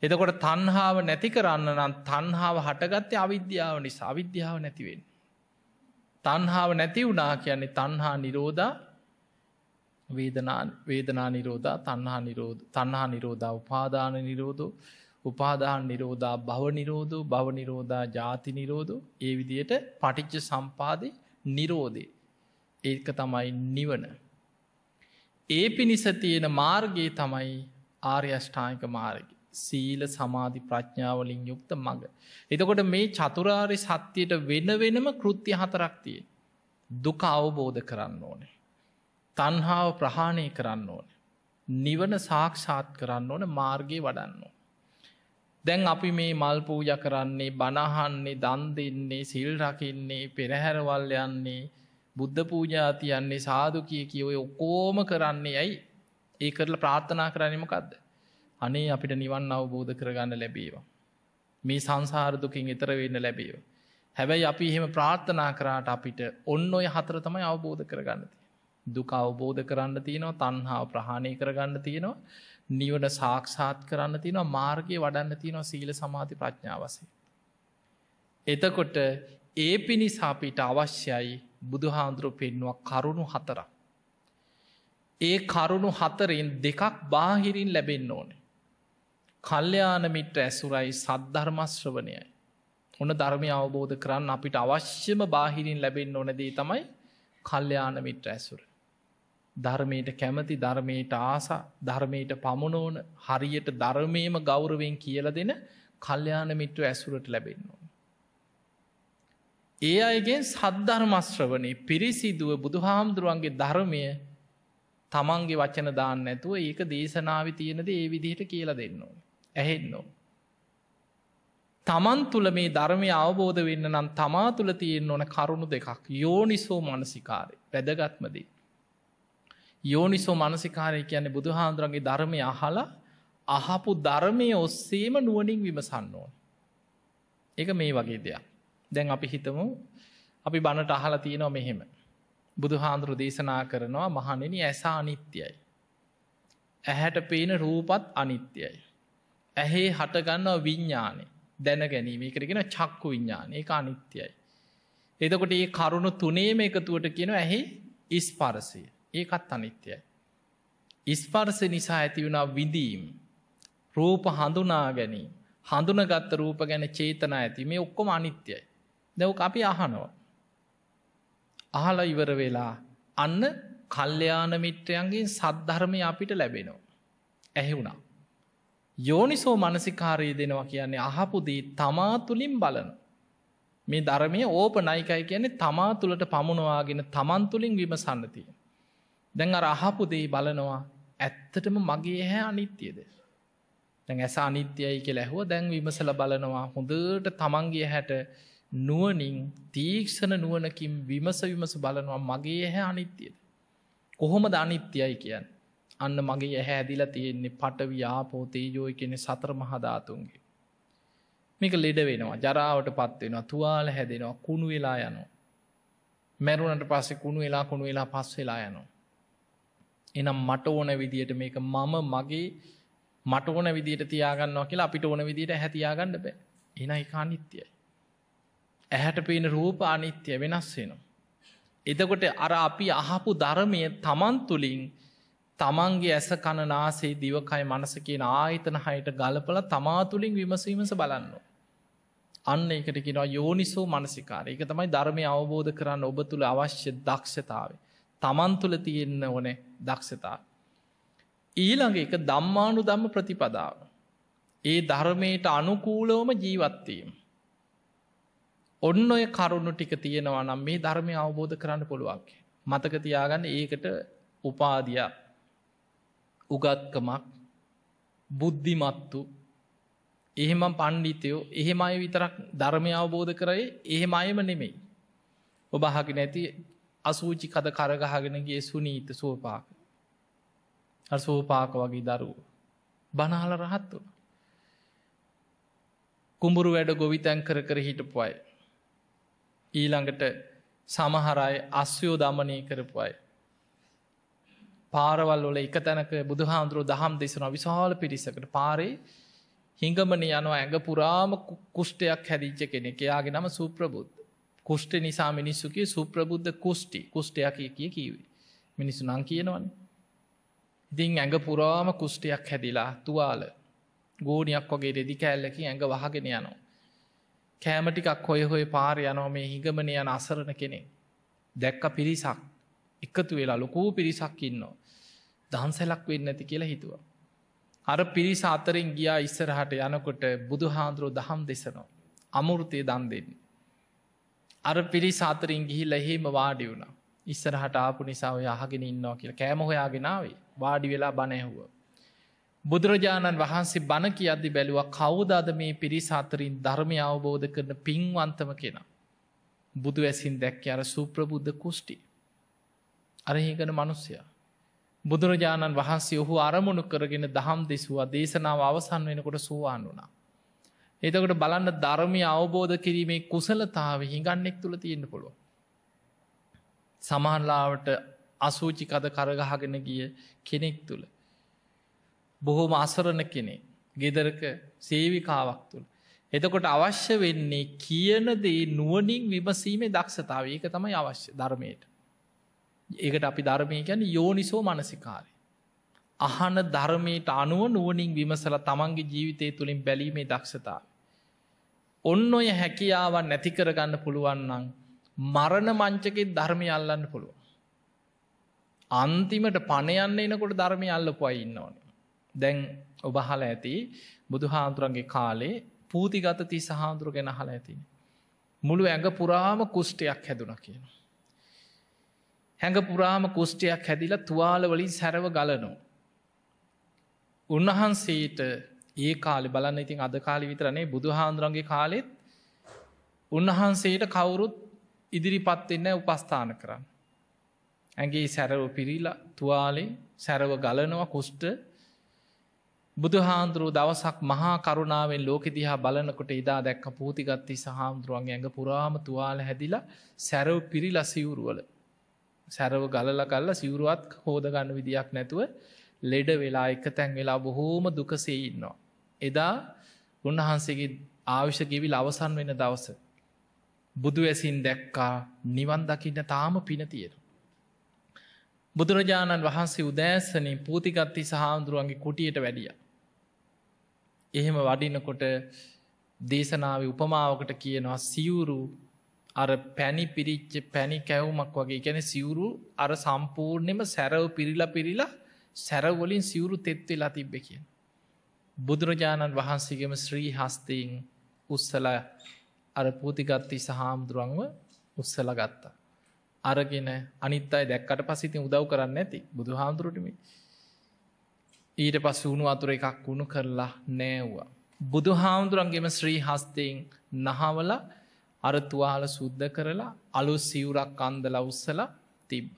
එතකොට තන්හාාව නැති කරන්න නම් තන්හාාව හටගත්තේ අවිද්‍යාව නිසා අවිද්‍යාව නැතිවෙන්. තන්හාාව නැති වුනා කියන්නේ තන්හා නිරෝධා වේදනා නිරෝධා තණ්හා නිරෝධ තණ්හා නිරෝධා උපාදාන නිරෝධෝ උපාදාන නිරෝධා භව නිරෝධෝ භව නිරෝධා ජාති නිරෝධෝ ඒ විදියට පටිච්ච සම්පාදේ නිරෝධේ ඒක තමයි නිවන ඒ පිණිස තියෙන මාර්ගයේ තමයි ආර්යෂ්ඨායික මාර්ග සීල සමාධි ප්‍රඥාවලින් යුක්ත මඟ. එතකොට මේ චතුරාරි සත්‍යයට වෙන වෙනම කෘත්‍ය හතරක් තිය. දුක අවබෝධ කරන්න ඕනේ. තන්හාාව ප්‍රහාණය කරන්න ඕන. නිවන සාක්ෂාත් කරන්න ඕන මාර්ගය වඩන්න. දැන් අපි මේ මල් පූජ කරන්නේ බණහන්නේ දන් දෙන්නේ සිල් රකින්නේ පෙරහැරවල් යන්නේ බුද්ධ පූජාතියන්නේ සාදු කිය කියව ඔක්කෝම කරන්නේ ඇයි ඒ කරල ප්‍රාර්ථනා කරන්නමකක්ද. අනේ අපිට නිවන් අවබෝධ කරගන්න ලැබේවා. මේ සංසාරදුකින් එතරවෙන්න ලැබේව. හැබැයි අපි එහෙම ප්‍රාර්ථනා කරාට අපිට ඔන්න ඔය හතර තමයි අවබෝධ කරගන්නති. දුක අවබෝධ කරන්න තියෙනවා තන්හාාව ප්‍රහාණය කරගන්න තියෙනවා නිවන සාක්ෂාත් කරන්න තියෙනවා මාර්ගය වඩන්න තියෙනවා සීල සමාධි ප්‍රඥාවසේ. එතකොට ඒ පිණිස අපිට අවශ්‍යයි බුදුහාන්දුරු පෙන්නුවක් කරුණු හතර. ඒ කරුණු හතරෙන් දෙකක් බාහිරින් ලැබෙන්න ඕනේ. කල්්‍යයාන මිට්‍ර ඇසුරයි සද්ධර්මශ්‍රවනයයි. හොන ධර්මය අවබෝධ කරන්න අපිට අවශ්‍යම බාහිරින් ලැබෙන් ඕනදී තමයි කල්්‍යයාන මිට්‍ර ඇසුරයි. ධර්මයට කැමති ධර්මයට ආස ධර්මයට පමණෝන හරියට ධර්මයම ගෞරවෙන් කියල දෙන කල්්‍යයාන මිත්‍ර ඇසුරට ලැබෙන්නවා. ඒ අයගෙන් සද්ධර්මශ්‍රවනේ පිරිසිදුව බුදුහාමුදුරුවන්ගේ ධර්මය තමන්ගේ වචන දාන්න ඇතුව ඒක දේශනාව තියෙනද ඒ විදිහට කියල දෙන්නවා. ඇහෙන්නෝ. තමන් තුළ මේ ධර්මය අවබෝධ වෙන්න නම් තමා තුළ තියෙන් ඕන කරුණු දෙකක් යෝනිසෝ මනසිකාරය වැදගත්මදී. යෝනිසෝ මනසිකාරය කියන්නේ බුදුහාන්දුරන්ගේ ධර්මය අහලා අහපු ධර්මය ඔස්සේම නුවනින් විමසන්න ඕන. එක මේ වගේ දෙයක්. දැන් අපි හිතමු අපි බණට අහලා තියෙනවා මෙහෙම. බුදුහාන්දුරු දේශනා කරනවා මහණෙන ඇසා අනිත්‍යයි. ඇහැට පේන රූපත් අනිත්‍යයි. ඇහේ හටගන්නවා විඤ්ඥානය දැන ගැනීම කරගෙන චක්කු විඤ්ඥාන එක අනිත්‍යයි. එදකොට ඒ කරුණු තුනේම එකතුවට කියන ඇහි ඉස් පරසය. ඒකත් අනිත්‍යයි. ඉස්පර්ස නිසා ඇතිවුණා විඳීම් රූප හඳුනා ගැනීම හඳුනගත්ත රූප ගැන චේතනා ඇති මේ ඔක්කොම අනිත්‍යයි. දැවක අපි අහනෝ. අහල ඉවර වෙලා අන්න කල්්‍යයාන මිත්‍රයන්ගේ සද්ධර්මය අපිට ලැබෙනවා. ඇහි වුණා. යෝනිසෝ මනසිකාරය දෙනවා කියන්නේ අහපුදී තමා තුළින් බලන. මේ ධර්මය ඕප නයිකයි කියන්නේ තමා තුළට පමුණවාගෙන තමන් තුළින් විමසන්නතිය. දැන් අර අහපු දේ බලනවා ඇත්තටම මගේ හැ අනිත්‍යයද. දැන් ඇස අනිත්‍යයි කෙ ඇහුව දැන් විමසල බලනවා හොඳට තමන්ගේ හැට නුවනින් තීක්ෂණ නුවනකින් විමස විමස බලනවා මගේ හැ අනිත්‍යයද. කොහොම ද අනිත්‍යයි කියන්න. අන්න මගේ ඇහැදිලා තියෙන්නේ පට ව්‍යාපෝතේජෝයි කෙනෙ සතර මහධාතුන්ගේ. මේක ලෙඩ වෙනවා ජරාවට පත්වෙනවා තුවාල හැදෙනවා කුණු වෙලා යනු. මැරුණට පස්සෙ කුණු වෙලා කුණු වෙලා පස් වෙලා යනවා. එනම් මට ඕන විදියට මේක මම මගේ මට ඕන විදියට තියාගන්නවා කියලා අපිට ඕන විදියට ඇහැ තියාගන්න බෑ. එහෙනම් ඒක අනිත්‍යයි. ඇහැට පේන රූප අනිත්‍ය වෙනස් වෙනවා. එතකොට අර අපි අහපු ධර්මය Taman තුලින් Tamanගේ ඇස කන නාසය දිවකය මනස කියන ආයතන හයට ගලපලා තමා තුලින් විමසීමස බලන්න. අන්න ඒකට කියනවා යෝනිසෝ මනසිකාරය. ඒක තමයි ධර්මය අවබෝධ කරන්න ඔබ තුල අවශ්‍ය දක්ෂතාවය. තමන් තුළ තියෙන්න ඕනේ දක්ෂතා. ඊළඟ එක දම්මානු දම්ම ප්‍රතිපදාව. ඒ ධර්මයට අනුකූලවම ජීවත්වීම. ඔන්න ඔය කරුණු ටික තියෙනවා නම් මේ ධර්මය අවබෝධ කරන්න පුළුවක්. මතක තියාගන්න ඒකට උපාධයක් උගත්කමක් බුද්ධිමත්තු එහෙම පණ්ඩිතයෝ එහෙමයි විතරක් ධර්මය අවබෝධ කරයි එහෙම අයම නෙමෙයි. ඔබහකි නැති අසූචි කද කරගහගෙනගේ සුනීත සෝපාක. අසෝපාක වගේ දරුව. බනාල රහත් වුණ. කුඹුරු වැඩ ගොවිතැන් කර කර හිටපු අයි. ඊළඟට සමහරයි අස්යෝ දමනය කරපු අයි. පාරවල් වල එක තැනක බුදුහාන්දුරුව දහම් දෙසන විශාල පිරිසකට පාරේ හිඟමන යනවා ඇඟ පුරාම කුෂ්ටයක් හැදිච්ච කෙනෙ එකයාගේ නම සුප්‍රබුද්. කුෂ්ට නිසා මිනිස්සුකේ සුප්‍රබුද්ධ කුෂ්ටි කුෂ්ටයකය කිය කීවේ. මිනිස්සු නං කියනවන. ඉතින් ඇඟ පුරාම කුෂ්ටයක් හැදිලා තුවාල ගෝනියක් වගේ රෙදි කෑල්ලකි ඇඟ වහගෙන යනවා. කෑමටිකක් හොය හොය පාර යනෝ මේ හිගමන යන අසරණ කෙනෙ. දැක්ක පිරිසක් එකතු වෙලා ලොකූ පිරිසක් ඉන්නවා. දහන්සැලක් වෙන්න ඇති කියලා හිතුවා. අර පිරිස අතරින් ගියා ඉස්සරහට යනකොට බුදු හාන්දුරෝ දහම් දෙසනවා. අමුෘතය දන් දෙන්නේ. අර පිරිස් අතරින් ගිහිල්ල එහෙම වාඩි වුණා. ඉස්සරහට ආපු නිසා ඔය අහගෙන ඉන්නවා කියල කෑම හොයාගෙනාවේ වාඩි වෙලා බණැහුව. බුදුරජාණන් වහන්සේ බණ කියද්දි බැලුව කවුදාද මේ පිරිස් අතරින් ධර්මය අවබෝධ කරන පින්වන්තම කෙනා. බුදු ඇසින් දැක්ක අර සුප්‍රබුද්ධ කුෂ්ටි. අරහිගන මනුස්්‍යයා. බුදුරජාණන් වහන්සේ ඔහු අරමුණු කරගෙන දහම් දෙසුවා දේශනාව අවසන් වෙනකොට සූවාන් වුණා. එතකට බලන්න ධර්මය අවබෝධ කිරීමේ කුසලතාව හිඟන්නෙක් තුළ තියෙන පුළුව. සමහන්ලාවට අසූචි කද කරගහගෙන ගිය කෙනෙක් තුළ. බොහෝම අසරණ කෙනෙ ගෙදරක සේවිකාවක් තුළ. එතකොට අවශ්‍ය වෙන්නේ කියන දේ නුවනින් විමසීමේ දක්ෂතාව ඒක තමයි අවශ්‍ය ධර්මයට. ඒකට අපි ධර්මය ගැන යෝනිසෝ මනසිකාරය. අහන ධර්මයට අනුව නුවනින් විමසල තමන්ගේ ජීවිතය තුළින් බැලීමේ දක්ෂතාව. ඔන්න ඔය හැකියාවන් නැති කරගන්න පුළුවන්නන් මරණ මංචකෙ ධර්මය අල්ලන්න පුළුව. අන්තිමට පණයන්න එනකොට ධර්මය අල්ලපුවා ඉන්න ඕන. දැන් ඔබහල ඇති බුදු හාන්තුරන්ගේ කාලේ පූතිගත ති සහාන්දුර ගැන හල ඇතින. මුළු ඇඟ පුරාම කුෂ්ටයක් හැදුන කියන. හැඟ පුරාම කුෂ්ටයක් හැදිලා තුවාල වලින් සැරව ගලනවා. උන්වහන්සේට ඒ කාලි බලන්න ඉතින් අද කාලි විතරනේ බුදු හාන්දුරන්ගේ කාලෙත් උන්වහන්සේට කවුරුත් ඉදිරිපත්වෙන්න උපස්ථාන කරන්න. ඇගේ සැරව පිරිලා තුවාලේ සැරව ගලනව කුෂ්ට බුදු හාන්දුරුව දවසක් මහා කරුණාවෙන් ලෝක දිහා බලනකොට ඉදා දැක්ක පූතිගත්ති සහාමුදුරුවන්ගේ ඇඟ පුරාම තුවාල හැදිලා සැරව පිරිලා සිවුරුවල සැරව ගලල කල්ල සිවුරුවත් හෝදගන්න විදියක් නැතුව ලෙඩ වෙලා එක තැන් වෙලා බොහෝම දුකසේ ඉන්නවා. එදා උන්වහන්සේගේ ආවිශ ගෙවිල් අවසන් වෙන දවස. බුදු ඇසින් දැක්කා නිවන් දකින්න තාම පිනතියෙන. බුදුරජාණන් වහන්සේ උදෑසනින් පූතිකත්ති සහාමුදුරුවන්ගේ කුටියට වැඩිය. එහෙම වඩිනකොට දේශනාව උපමාවකට කියනවා සියුරු අර පැණි පිරිච්ච පැණි කැවුමක් වගේ ගැන සිවුරු අර සම්පූර්ණයම සැරව පිරිලා පිරිලා සැරවලින් සිවුරු තෙත්වෙලා තිබ්බ කියෙන්. බුදුරජාණන් වහන්සේගම ශ්‍රී හස්තයෙන් උස්සල අර පූතිගත්ති සහාමුදුරුවන්ව උස්සල ගත්තා. අරගෙන අනිත් අයි දැක්කට පසිතින් උදව් කරන්න ඇති බුදු හාමුදුරුටමි ඊට පස් වුණු අතුර එකක් වුණු කරලා නෑව්වා. බුදු හාමුදුරන්ගේම ශ්‍රී හස්තයෙන් නහවල අරතුවාල සුද්ධ කරලා අලු සිවුරක් අන්දල උස්සල තිබ්බ.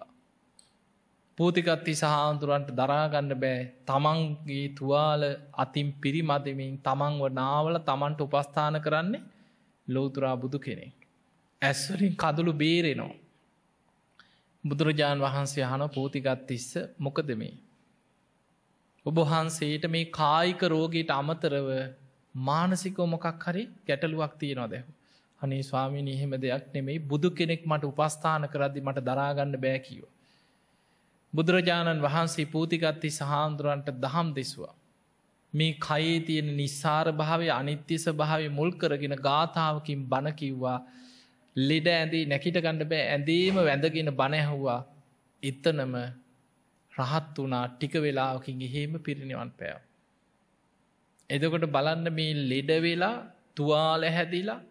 පූතිකත්ති සහාන්තුරන්ට දරාගන්න බෑ තමන්ගේ තුවාල අතින් පිරිමදමින් තමන්ව නාවල තමන්ට උපස්ථාන කරන්නේ ලෝතුරා බුදු කෙනෙක්. ඇස්වරින් කදුළු බේරෙනවා. බුදුරජාණන් වහන්සේ හන පූතිගත්තිස්ස මොකද මේ. ඔබහන්සේට මේ කායික රෝගයට අමතරව මානසිකෝ මොකක් හරි ගැටලුවක් තියෙනවා දැහ. අනේ ස්වාමී නිහෙම දෙයක් නෙමෙයි බුදු කෙනෙක් මට උපස්ථාන කරදදි මට දරාගන්න බෑකිවෝ. බුදුරජාණන් වහන්සේ පූතිකත්ති සහාන්දුරුවන්ට දහම් දෙසවා. මේ කයේ තියෙන නිස්සාර භාවය අනිත්‍ය ස්භාවය මුල් කරගෙන ගාථාවකින් බණකිව්වා ලෙඩ ඇඳේ නැකිට ගණඩ බෑ ඇඳීම වැඳගෙන බණැහුවා එතනම රහත් වනා ටික වෙලාවකින් එහෙම පිරිනිවන් පැව. එදකොට බලන්න මේ ලෙඩවෙලා තුවාල හැදිලා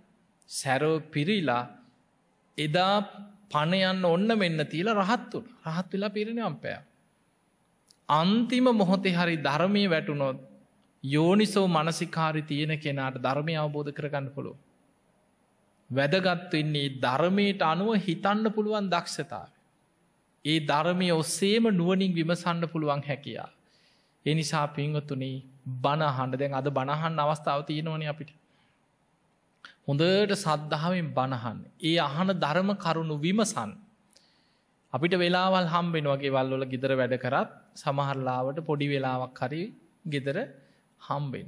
සැරෝ පිරිලා එදා පණයන්න ඔන්න මෙන්න තියල රහත්තුන් රහත් වෙලා පිරිණම් පෑ. අන්තිම මොහොතේ හරි ධර්මය වැටුනොත් යෝනිසෝ මනසිකාරි තියෙන කෙනාට ධර්මය අවබෝධ කරගන්න පුළුව. වැදගත්වන්නේ ධර්මයට අනුව හිතන්න පුළුවන් දක්ෂතාව. ඒ ධර්මය ඔස්සේම නුවනින් විමසන්න පුළුවන් හැකියා. එනිසා පින්වතුනේ බණහන්න දැන් අද බණහන් අවස්ථාව තියෙනවන අපිට හොඳට සද්ධාවෙන් බණහන්. ඒ අහන ධර්ම කරුණු විමසන්. අපිට වෙලාවල් හම්බෙන වගේ වල්ලොල ගෙදර වැඩ කරත් සමහරලාවට පොඩි වෙලාවක් හරි ගෙදර හම්බෙන්.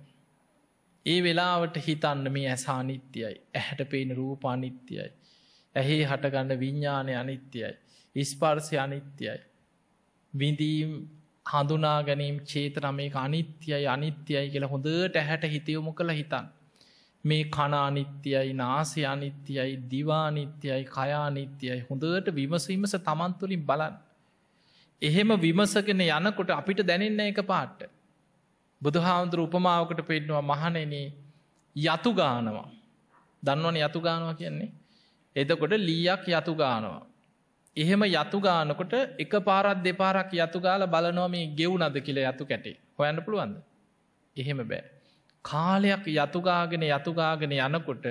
ඒ වෙලාවට හිතන්න මේ ඇස අනිත්‍යයි. ඇහැට පේන රූප අනිත්‍යයි. ඇහේ හටගන්න විඤ්ඥානය අනිත්‍යයි. ඉස්පර්සය අනිත්‍යයි. විඳීම් හඳුනා ගැනීම් චේතනමේ අනිත්‍යයි අනිත්‍යයි කියලා හොඳට ඇහැට හිතයොමු කළ හිතන්න. මේ කනානිත්‍යයි නාසය අනිත්‍යයි දිවානිත්‍යයි කයානිත්‍යයි හොඳට විමසීමස තමන්තුලින් බලන්. එහෙම විමසගෙන යනකොට අපිට දැනෙන්න එක පාට්ට. බුදුහාමුදුර උපමාවකට පෙන්නවා මහනෙන යතු ගානවා. දන්නවන යතු ගානවා කියන්නේ. එතකොට ලීයක් යතු ගානවා. එහෙම යතු ගානකොට එක පාරත් දෙපාරක් යතු ගාල බලනොම ගෙව් නද කියල යතු කැටේ හොයන්න පුළුවන්ද. එහෙම බෑ. කාලයක් යතුගාගෙන යතුගාගෙන යනකොට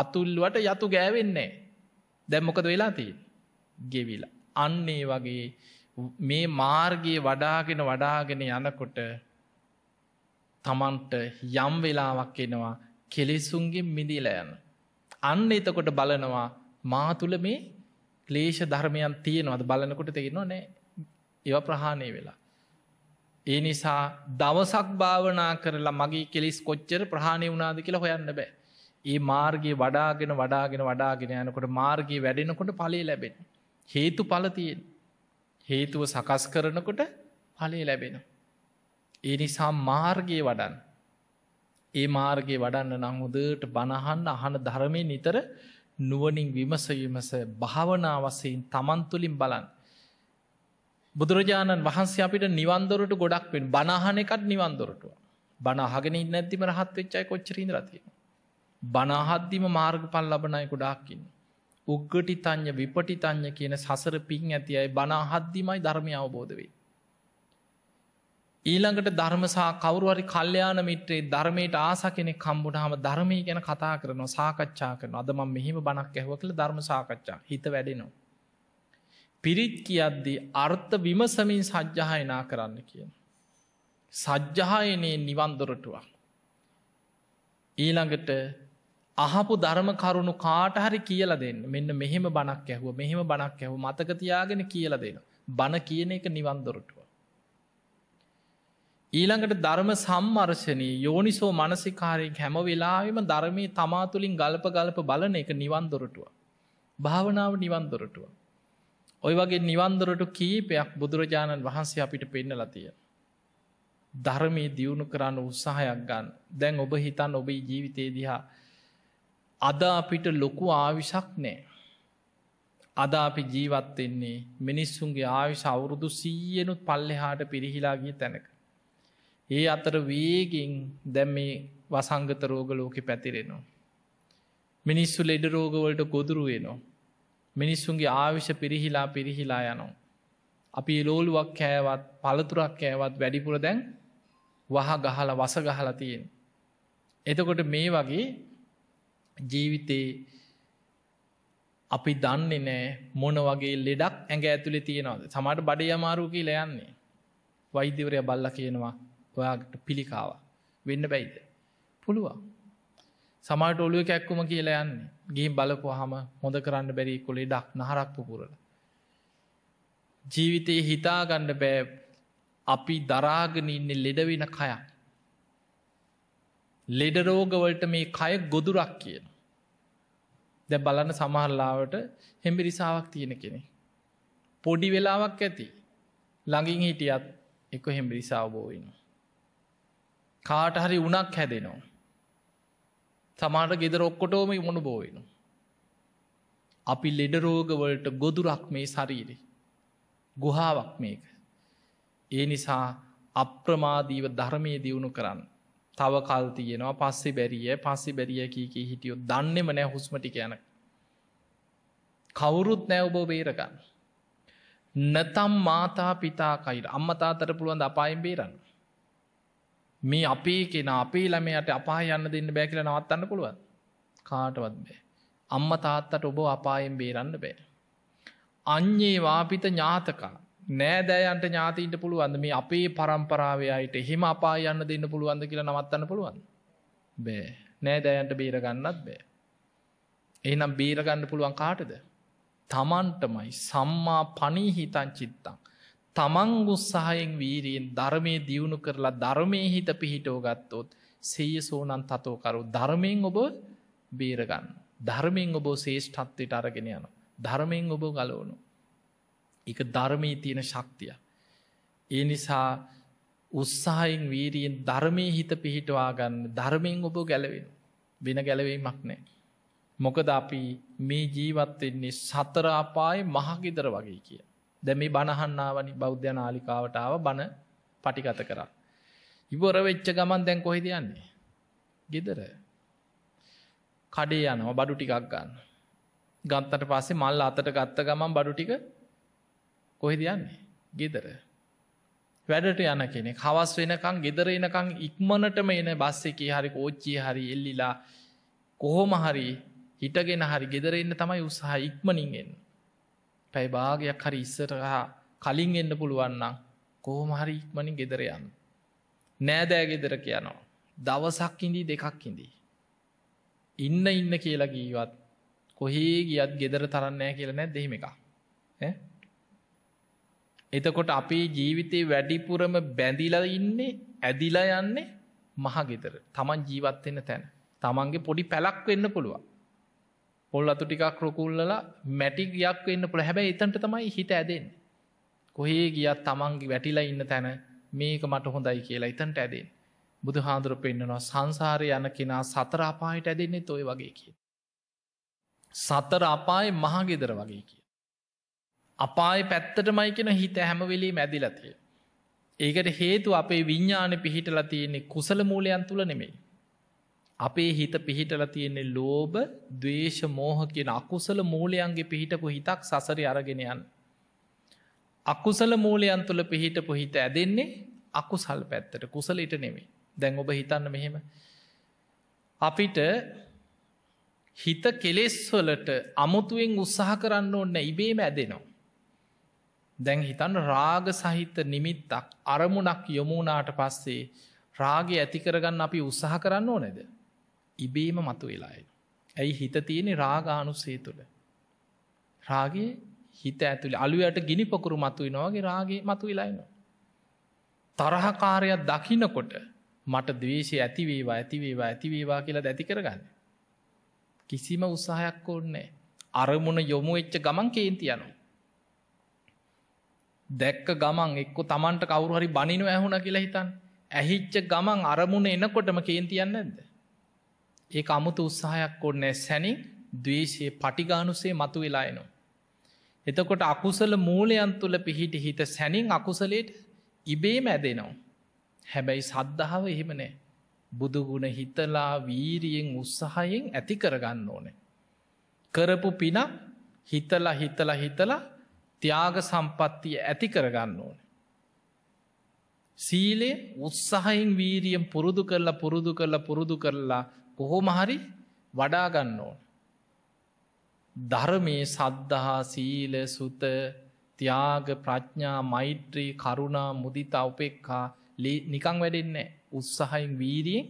අතුල්ලුවට යතු ගෑවෙන්නේ. දැම්මොකද වෙලාතිී. ගෙවිල. අන්නේ වගේ මේ මාර්ගයේ වඩාගෙන වඩාගෙන යනකොට තමන්ට යම් වෙලාවක් එනවා කෙලෙසුන්ගේ මිදිලයන. අන්න එතකොට බලනවා මාතුල මේ ක්ලේෂ ධර්මයන් තියෙනවද බලනකොට තියෙනවා නෑ ඒව ප්‍රහාණය වෙලා. ඒ නිසා දවසක් භාවනා කරලා මගේ කෙලෙස් කොච්චර ප්‍රහණය වුණාද කියලා හොයන්න බෑ. ඒ මාර්ගයේ වඩාගෙන වඩාගෙන වඩාගෙන යනකොට මාර්ගයේ වැඩෙනකොට පලේ ලැබෙන. හේතු පලතියෙන්. හේතුව සකස් කරනකොට පලේ ලැබෙන. ඒ නිසා මාර්ගයේ වඩන්. ඒ මාර්ගයේ වඩන්න නංහුදට බණහන්න අහන ධර්මය නිතර නුවනින් විමස විමස භාවනාවසයෙන් තමන්තුලින් බලන්න. බුදුරජාණන් වහන්සේ අපිට නිවන්දොරට ගොඩක් පෙන් බනාහන එකත් නිවන්දොරටුව. බනාහගෙන ඉන්න ඇතිම රහත් වෙච්චයි කොච්චරීද රතිය. බනාහද්දිම මාර්ග පල් ලබනය ගොඩාක්කින්. උග්ගටි තං්ඥ විපටි තං්ඥ කියන සසර පින් ඇති අයි බනාහද්දිමයි ධර්මය අවබෝධ වේ. ඊළඟට ධර්මසා කවරුවරි කල්්‍යයාන මිත්‍රේ ධර්මයට ආස කෙනෙ කම්බුණහම ධර්මය ගැන කතා කරනවා සාකච්ඡා කරන අදම මෙහිම බනක් ඇහව කළ ධර්ම සාකච්ඡා හිත වැඩෙනවා. පිරිත් කියද්දී අර්ථ විමසමින් සජ්්‍යහයනා කරන්න කියන. සජ්්‍යහයනයේ නිවන්දොරටුවක්. ඊළඟට අහපු ධර්ම කරුණු කාටහරි කියල දෙන්න මෙන්න මෙහෙම බණක් ඇහුව මෙහෙම බණක් ඇහු මතකතියාගෙන කියල දෙෙන. බණ කියන එක නිවන්දොරටුව. ඊළඟට ධර්ම සම්මර්ශනී යෝනිසෝ මනසිකාරයෙන් හැම වෙලාවිම ධර්මී තමා තුළින් ගල්ප ගල්ප බලන එක නිවන්දොරටුව. භාවනාව නිවන්දොරටුව. ඔය වගේ නිවන්දරට කීපයක් බුදුරජාණන් වහන්සේ අපිට පෙන්නලා තිය. ධර්මී දියුණු කරන්න උත්සාහයක් ගන්න දැන් ඔබ හිතන් ඔබයි ජීවිතයේ දිහා අද අපිට ලොකු ආවිශක් නෑ. අද අපි ජීවත්වෙන්නේ මිනිස්සුන්ගේ ආවිශ අවුරුදු සීයනුත් පල්ලෙහාට පිරිහිලාගිය තැනක. ඒ අතර වේගින් දැම් මේ වසංගත රෝග ලෝකෙ පැතිරෙනවා. මිනිස්සු ලෙඩ රෝගවලට ගොදුරුවෙනවා. මිනිස්සුන්ගේ ආවිෂ පිරිහිලා පිරිහිලා යනවා. අපි ලෝලුවක් කෑවත් පළතුරක් කෑවත් වැඩිපුර දැන් වහ ගහල වස ගහල තියෙන්. එතකොට මේ වගේ ජීවිතයේ අපි දන්නේ නෑ මොන වගේ ලෙඩක් ඇඟ ඇතුළි තියෙනවද සමට බඩ අමාරුකී ලයන්නේ වෛද්‍යවරය බල්ල කියනවා ඔයාට පිළිකාව වෙන්න බැයිද පුළුවන් සමට ඔලුව කැක්කුම කියලා යන්න ගීම් බලපු හම හොඳ කරන්න බැරි කොළේ ඩක් නහරක්පු පුරල. ජීවිතයේ හිතාගණ්ඩ බෑ අපි දරාගෙන ඉන්න ලෙඩවෙන කයක්. ලෙඩරෝගවලට මේ කය ගොදුරක් කියන. දැ බලන්න සමහරලාවට හෙමිරිසාාවක් තියෙන කෙනෙ. පොඩි වෙලාවක් ඇති ළඟින් හිටියත් එක හෙමිරිසාාවබෝවෙන. කාට හරි උනක් හැදෙනවා. සමාට ගෙදර ඔක්කොටෝම මොන බෝවෙන. අපි ලෙඩරෝගවලට ගොදුරක් මේ ශරීරෙ. ගුහාවක් මේක. ඒ නිසා අප්‍රමාදීව ධර්මය දියුණු කරන්න. තව කල් තියෙනවා පස්සෙ බැරිිය පස්සෙ බැරිිය කීකී හිටියෝ දන්නෙම නෑ හුස්මටි යන. කවුරුත් නැවබෝ බේරගන්න. නැතම් මාතා පිතා කයිර අම්මතාතර පුළුවන් අපායෙන් බේරන්න. මේ අපේ කෙන අපේ ළමයට අපා යන්න දෙන්න බෑ කියලා නවත්තන්න පුළුවන් කාටවත් බෑ. අම්ම තාත්තට ඔබ අපායෙන් බේරන්න බෑ. අන්්‍යයේ වාපිත ඥාතකා නෑදෑයන්ට ඥාතීන්ට පුළුවන්ද මේ අපේ පරම්පරාවයට එහෙම අපා යන්න දෙන්න පුළුවන්ද කියලා නවත්තන්න පුළුවන් බෑ නෑදෑයන්ට බේරගන්නත් බෑ එහනම් බේරගන්න පුළුවන් කාටද තමන්ටමයි සම්මා පනී හිතන් චිත්තං තමන් උත්සාහයෙන් වීරයෙන් ධර්මය දියුණු කරලා ධර්මය හිත පිහිටෝ ගත්තොත් සීය සෝනන් තතෝකරු ධර්මයෙන් ඔබ බේරගන්න. ධර්මයෙන් ඔබ ශේෂ්ඨත්වයට අරගෙන යන. ධර්මයෙන් ඔබ ගලවනු. එක ධර්මී තියෙන ශක්තිය. ඒ නිසා උත්සාහයෙන් වීරියෙන් ධර්මය හිත පිහිටවාගන්න ධර්මයෙන් ඔබ ගැලවෙන. වෙන ගැලවීමක් නෑ. මොකද අපි මේ ජීවත්වෙන්නේ සතරාපාය මහගෙදර වගේ කිය. දැ මේ බණහන්නාවනි බෞද්ධ නාලිකාවටාව බණ පටිගත කරා. ඉවර වෙච්ච ගමන් දැන් කොහෙද යන්නේ. ගෙදර. කඩේ යනවා බඩු ටිකක් ගන්න. ගත්තට පස්සේ මල් අතට ගත්ත ගමන් බඩු ටික කොහෙද යන්නේ ගෙදර. වැඩට යන කෙනෙ හවස් වෙනකං ගෙදර එනකං ඉක්මනටම එන බස්ස එක හරි කෝච්චිය හරි එල්ලිලා කොහොම හරි හිටගෙන හරි ගෙදර එන්න තමයි උත්සාහ ඉක්මනින්ගෙන්. පැයි භාගයක් හරි ඉස්සරහා කලින් එන්න පුළුවන්නම් කෝම හරි ඉක්මනින් ගෙදරයන්. නෑදෑ ගෙදර කියනවා. දවසක්කින්දී දෙකක්කිදී. ඉන්න ඉන්න කියලා ගීවත් කොහේ ගියත් ගෙදර තරන්නෑ කියල නැත් දෙහිම එක. එතකොට අපේ ජීවිතේ වැඩිපුරම බැඳිලා ඉන්නේ ඇදිලා යන්නේ මහගෙදර තමන් ජීවත්වෙන්න තැන තමන්ගේ පොඩි පැලක් වෙන්න පුළුවන් පොල් අතු ටිකක් රොකුල්ලලා මැටික් ගයක් වෙන්න පුළ හැබැයි එතන්ට තමයි හිත ඇදෙන්. කොහේ ගියත් තමන්ගේ වැටිලා ඉන්න තැන මේක මට හොඳයි කියලා එතන්ට ඇදෙන්. බුදු හාදුර පෙන්න්නනවා සංසාරය යන කෙනා සතර අපායට ඇදෙන්නේ තොයි වගේ කිය. සතර අපාය මහගෙදර වගේ කිය. අපාය පැත්තටමයි කෙන හිත හැමවෙලී මැදිලතිය. ඒකට හේතු අපේ විඤ්ඥාන පිහිටලා තියෙන්නේ කුසල මූලයන් තුළ නෙමෙයි. අපේ හිත පිහිටල තියෙන්නේ ලෝභ දවේශ මෝහ කියන අකුසල මූලයන්ගේ පිහිටපු හිතක් සසරි අරගෙනයන්. අකුසල මූලයන් තුළ පිහිටපු හිත ඇදෙන්නේ අකුසල් පැත්තට කුසලට නෙමේ දැන් ඔබ හිතන්න මෙහෙම. අපිට හිත කෙලෙස්වලට අමුතුවෙන් උත්සාහ කරන්න ඔන්න ඉබේම ඇදෙනවා. දැන් හිතන්න රාග සහිත නිමිත්තක් අරමුණක් යොමුණාට පස්සේ රාගේ ඇතිකරගන්න අපි උත්සාහ කරන්න ඕනෙද. ඉබේම මතු වෙලායි. ඇයි හිත තියෙනෙ රාගානුස්සේ තුළ. රාගේ හිත ඇතුළි අලුයට ගිනි පොකුරු මතුයි නොවගේ රාගේ මතු වෙලායින. තරහකාරයක් දකිනකොට මට දවේශය ඇතිවේවා ඇතිවේවා ඇතිවේවා කියලා දැති කරගන්න. කිසිම උත්සාහයක් ඕන්නේ අරමුණ යොමු එච්ච ගමන් කේන්ති යනු. දැක්ක ගමන් එක්ක තමන්ට කවුරු හරි බනිනු ඇහුණ කියලා හිතන් ඇහිච්ච ගමන් අරමුණ එනකොටම කේන්තියන්න ඇද. ඒ අමුතු උත්සාහයක් ඔන්නෑ සැනින් දවේශයේ පටිගානුසේ මතු වෙලායනු. එතකොට අකුසල මූලයන් තුළ පිහිටි හිත සැනින් අකුසලේට ඉබේම ඇදෙනවා. හැබැයි සද්ධාව එහෙමනෑ. බුදුගුණ හිතලා වීරියෙන් උත්සාහයෙන් ඇති කරගන්න ඕනේ. කරපු පිනක් හිතලා හිතලා හිතලා තියාග සම්පත්තිය ඇති කරගන්න ඕන. සීලේ උත්සාහයින් වීරියම් පුරුදු කරලා පුරුදු කරලා පුරුදු කරලා කොහොම හරි වඩා ගන්න ඕන. ධර්මයේ සද්ධහා සීල සුත තියාග ප්‍රඥා මෛත්‍රී කරුණා මුදිතා උපෙක්කා නිකං වැඩෙන්නේ උත්සාහයින් වීරියෙන්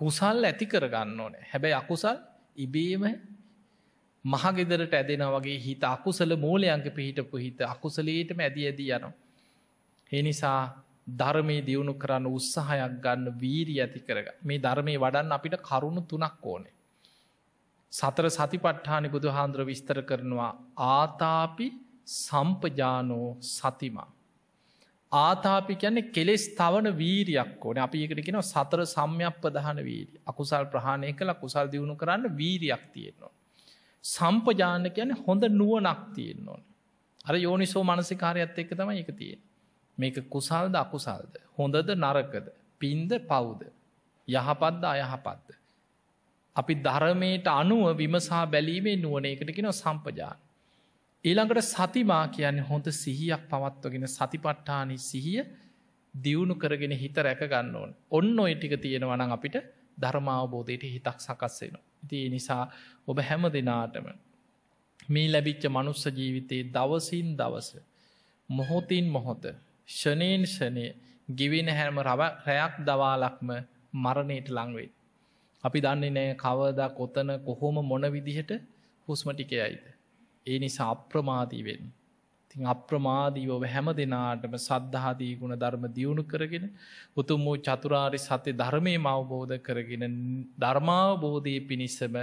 කුසල් ඇති කරගන්න ඕනේ හැබැයි අකුසල් ඉබේම මහගෙදරට ඇදෙන වගේ හිත අකුසල මූලයන්ක පිහිටපු හිත අකුසලේටම ඇදි ඇදී යනවා. එනිසා ධර්මයේ දියුණු කරන්න උත්සාහයක් ගන්න වීරී ඇති කරග මේ ධර්මය වඩන්න අපිට කරුණු තුනක් ඕනේ. සතර සතිපට්ඨානි බුදු හාන්ද්‍ර විස්තර කරනවා ආතාපි සම්පජානෝ සතිමා. ආතාපි කියන්නේ කෙලෙස් තවන වීරයක් ඕන අපි එකට කෙන සතර සම්යප්ප දහන වීරී අකුසල් ප්‍රහණය කළ කුසල් දියුණු කරන්න වීරයක් තියෙන්නවා. සම්පජාන කියන හොඳ නුවනක් තියෙන්නවා. අර යෝනිසෝ මනසිකාරයත් එක්ක තම එක තියෙන. මේක කුසල්ද අකුසල්ද හොඳද නරකද පින්ද පවුද යහපත්ද අයහපත්ද. අපි ධරමයට අනුව විමසා බැලීමේ නුවන එකට කෙනව සම්පජාන. ඊළඟට සතිමා කියන්නේ හොඳ සිහියක් පවත්වගෙන සතිපට්ඨානි සිහිය දියුණු කරගෙන හිත රැකගන්න ඕන් ඔන්න ඔය ටික තියෙනවනම් අපිට ධර්මාවබෝධයට හිතක් සකස්සෙනවා. තිය නිසා ඔබ හැම දෙනාටම මේ ලැබිච්ච මනුස්ස ජීවිතයේ දවසින් දවස මොහොතින් මොහොත ෂනයෙන් ෂනය ගිවින හැම රව රැයක් දවාලක්ම මරණයට ලංවෙයි. අපි දන්නේ නෑ කවදා කොතන කොහොම මොන විදිහට හුස්මටිකයයිද. ඒ නිසා අප්‍රමාදීවෙන්. තින් අප්‍රමාදීව හැම දෙනාටම සද්ධහාදී ගුණ ධර්ම දියුණු කරගෙන උතුම් වූ චතුරාරි සතය ධර්මය මවබෝධ කරගෙන ධර්මාවබෝධය පිණිසම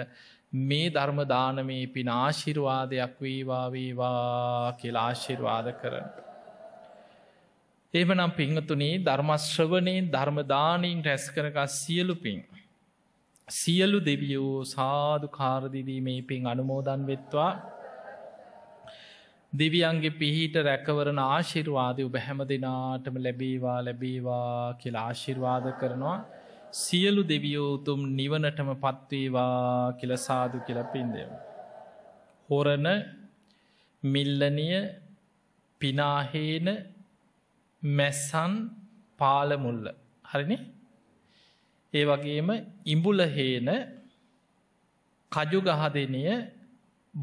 මේ ධර්ම දානමේ පිනාශිරවාදයක් වේවා වේවා කියලාශිර්වාද කරන්න. එමනම් පිංහතුනේ ධර්මශ්‍රවනයෙන් ධර්මදානයෙන් රැස්කරක සියලු පින්. සියලු දෙවියෝ සාධු කාරදිදීමේ පින් අනුමෝදන් වෙත්වා දෙවියන්ගේ පිහිට රැකවරන ආශිර්වාදය ඔබ හැම දෙනාටම ලැබේවා ලැබේවා කියලා ආශිර්වාද කරනවා සියලු දෙවියෝතුම් නිවනටම පත්වේවා කියල සාදු කියල පින්දව. හොරණ මිල්ලනිය පිනාහේන මැස්සන් පාලමුල්ල හරින ඒ වගේම ඉඹුලහේන කජුගහදනය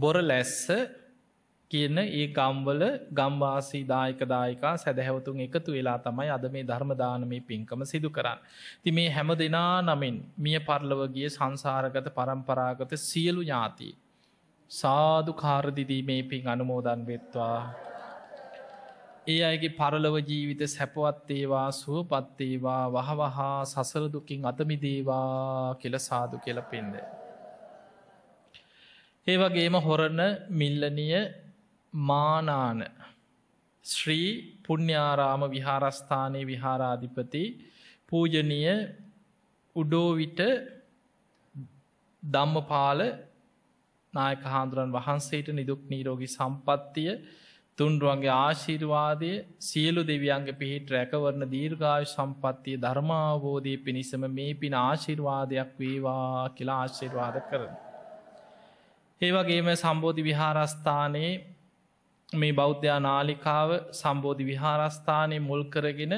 බොර ලැස්ස කියන ඒ ගම්වල ගම්වාසී දායකදායකා සැදැහැවතුන් එකතු වෙලා තමයි අද මේ ධර්මදානමේ පින්කම සිදු කරන්න. ති මේ හැම දෙනා නමින් මිය පරලවගේ සංසාරගත පරම්පරාගත සියලු ඥාති. සාධු කාරදිදී මේ පින් අනුමෝදන් වෙත්වා. ඒ අයගේ පරලොව ජීවිත සැපවත්තේවා සුවපත්තේවා වහවහා සසරදුකින් අතමිදේවා කියල සාදු කියල පෙන්ද. ඒ වගේම හොරණ මිල්ලනිය මානාන ශ්‍රී පුුණ්්‍යාරාම විහාරස්ථානයේ විහාරාධිපති පූජනීය උඩෝවිට ධම්මපාල නායක හාන්දුරන් වහන්සේට නිදුක් නීරෝගි සම්පත්තිය තුන්රුවන්ගේ ආශීර්වාදය සියලු දෙවියන්ගේ පිහිට රැකවරණ දීර්ඝාය සම්පත්තිය ධර්මාවබෝධී පිණිසම මේ පින ආශිර්වාදයක් වේවා කියලා ආශිර්වාද කරන. ඒවගේම සම්බෝධි විහාරස්ථානයේ මේ බෞද්ධයා නාලිකාව සම්බෝධි විහාරස්ථානය මුල් කරගෙන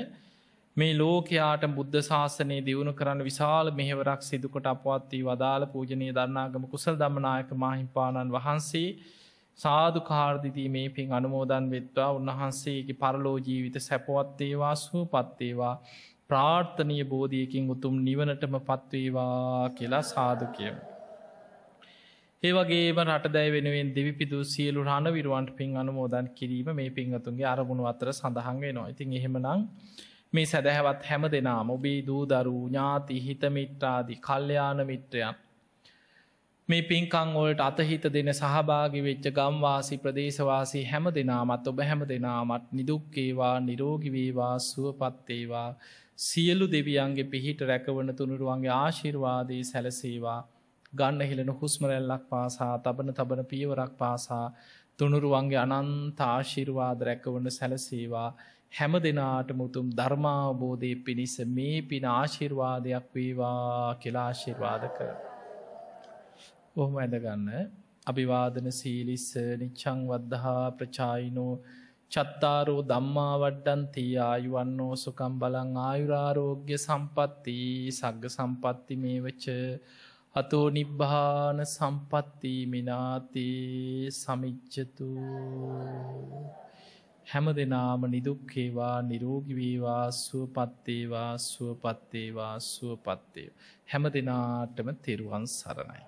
මේ ලෝකයාට බුද්ධ ශාසනය දියුණු කරන්න විශාල මෙහෙවරක් සිදුකොට අපවත්වී වදාළ පූජනය ධර්නාගම කුසල් දමනායක මහිම්පාණන් වහන්සේ සාධකාර්දිදීමේ පින් අනුමෝදන් වෙත්වා උන්වහන්සේගේ පරලෝ ජීවිත සැපවත්තේවා සුවපත්තේවා ප්‍රාර්ථනය බෝධියකින් උතුම් නිවනටම පත්වේවා කියලා සාධකයම. ඒවගේම රටදැ වෙනුවෙන් දෙවිපිදු සියලු රණවිරුවන්ට පින් අනුමෝදන් කිරීම මේ පින්වතුන්ගේ අරමුණු අතර සඳහන් වෙනවා ඉතින් එහෙමනං මේ සැදැහැවත් හැම දෙනාම ඔබේ දූ දරු ඥාති හිතමිට්ටාදි කල්්‍යයාන මිත්‍රයන් මේ පින්කංවලට අතහිත දෙන සහභාගි වෙච්ච ගම්වාසි ප්‍රදේශවාසී හැම දෙනාමත් ඔබ හැම දෙනාමත් නිදුක්කේවා නිරෝගිවේවා සුවපත්තේවා සියලු දෙවියන්ගේ පිහිට රැකවන තුනුරුවන්ගේ ආශිර්වාදී සැලසේවා ගන්න හිලෙන හුස්මරැල්ලක් පාසා තබන තබන පියවරක් පාසා තුනුරුවන්ගේ අනන්ත ආශිර්වාද රැකවන සැලසේවා හැම දෙනාට මුතුම් ධර්මාවබෝධය පිණිස මේ පින ආශිර්වාදයක් වේවා කෙලාශිර්වාදක. කොහොම ඇඳ ගන්න? අභිවාදන සීලිස නිච්ඡං වද්ධා ප්‍රචායිනෝ චත්තාරෝ ධම්මා වඩ්ඩන්ති ආයුවන්නෝ සුකම් බලං ආයුරාරෝග්‍ය සම්පatti සග්ග සම්පatti මේවච අතෝ නිබ්බාන සම්පatti මිනාති සමිච්ඡතු හැම දිනාම නිදුක් වේවා නිරෝගී වේවා සුවපත් වේවා සුවපත් වේවා සුවපත් වේවා හැම දිනාටම තෙරුවන් සරණයි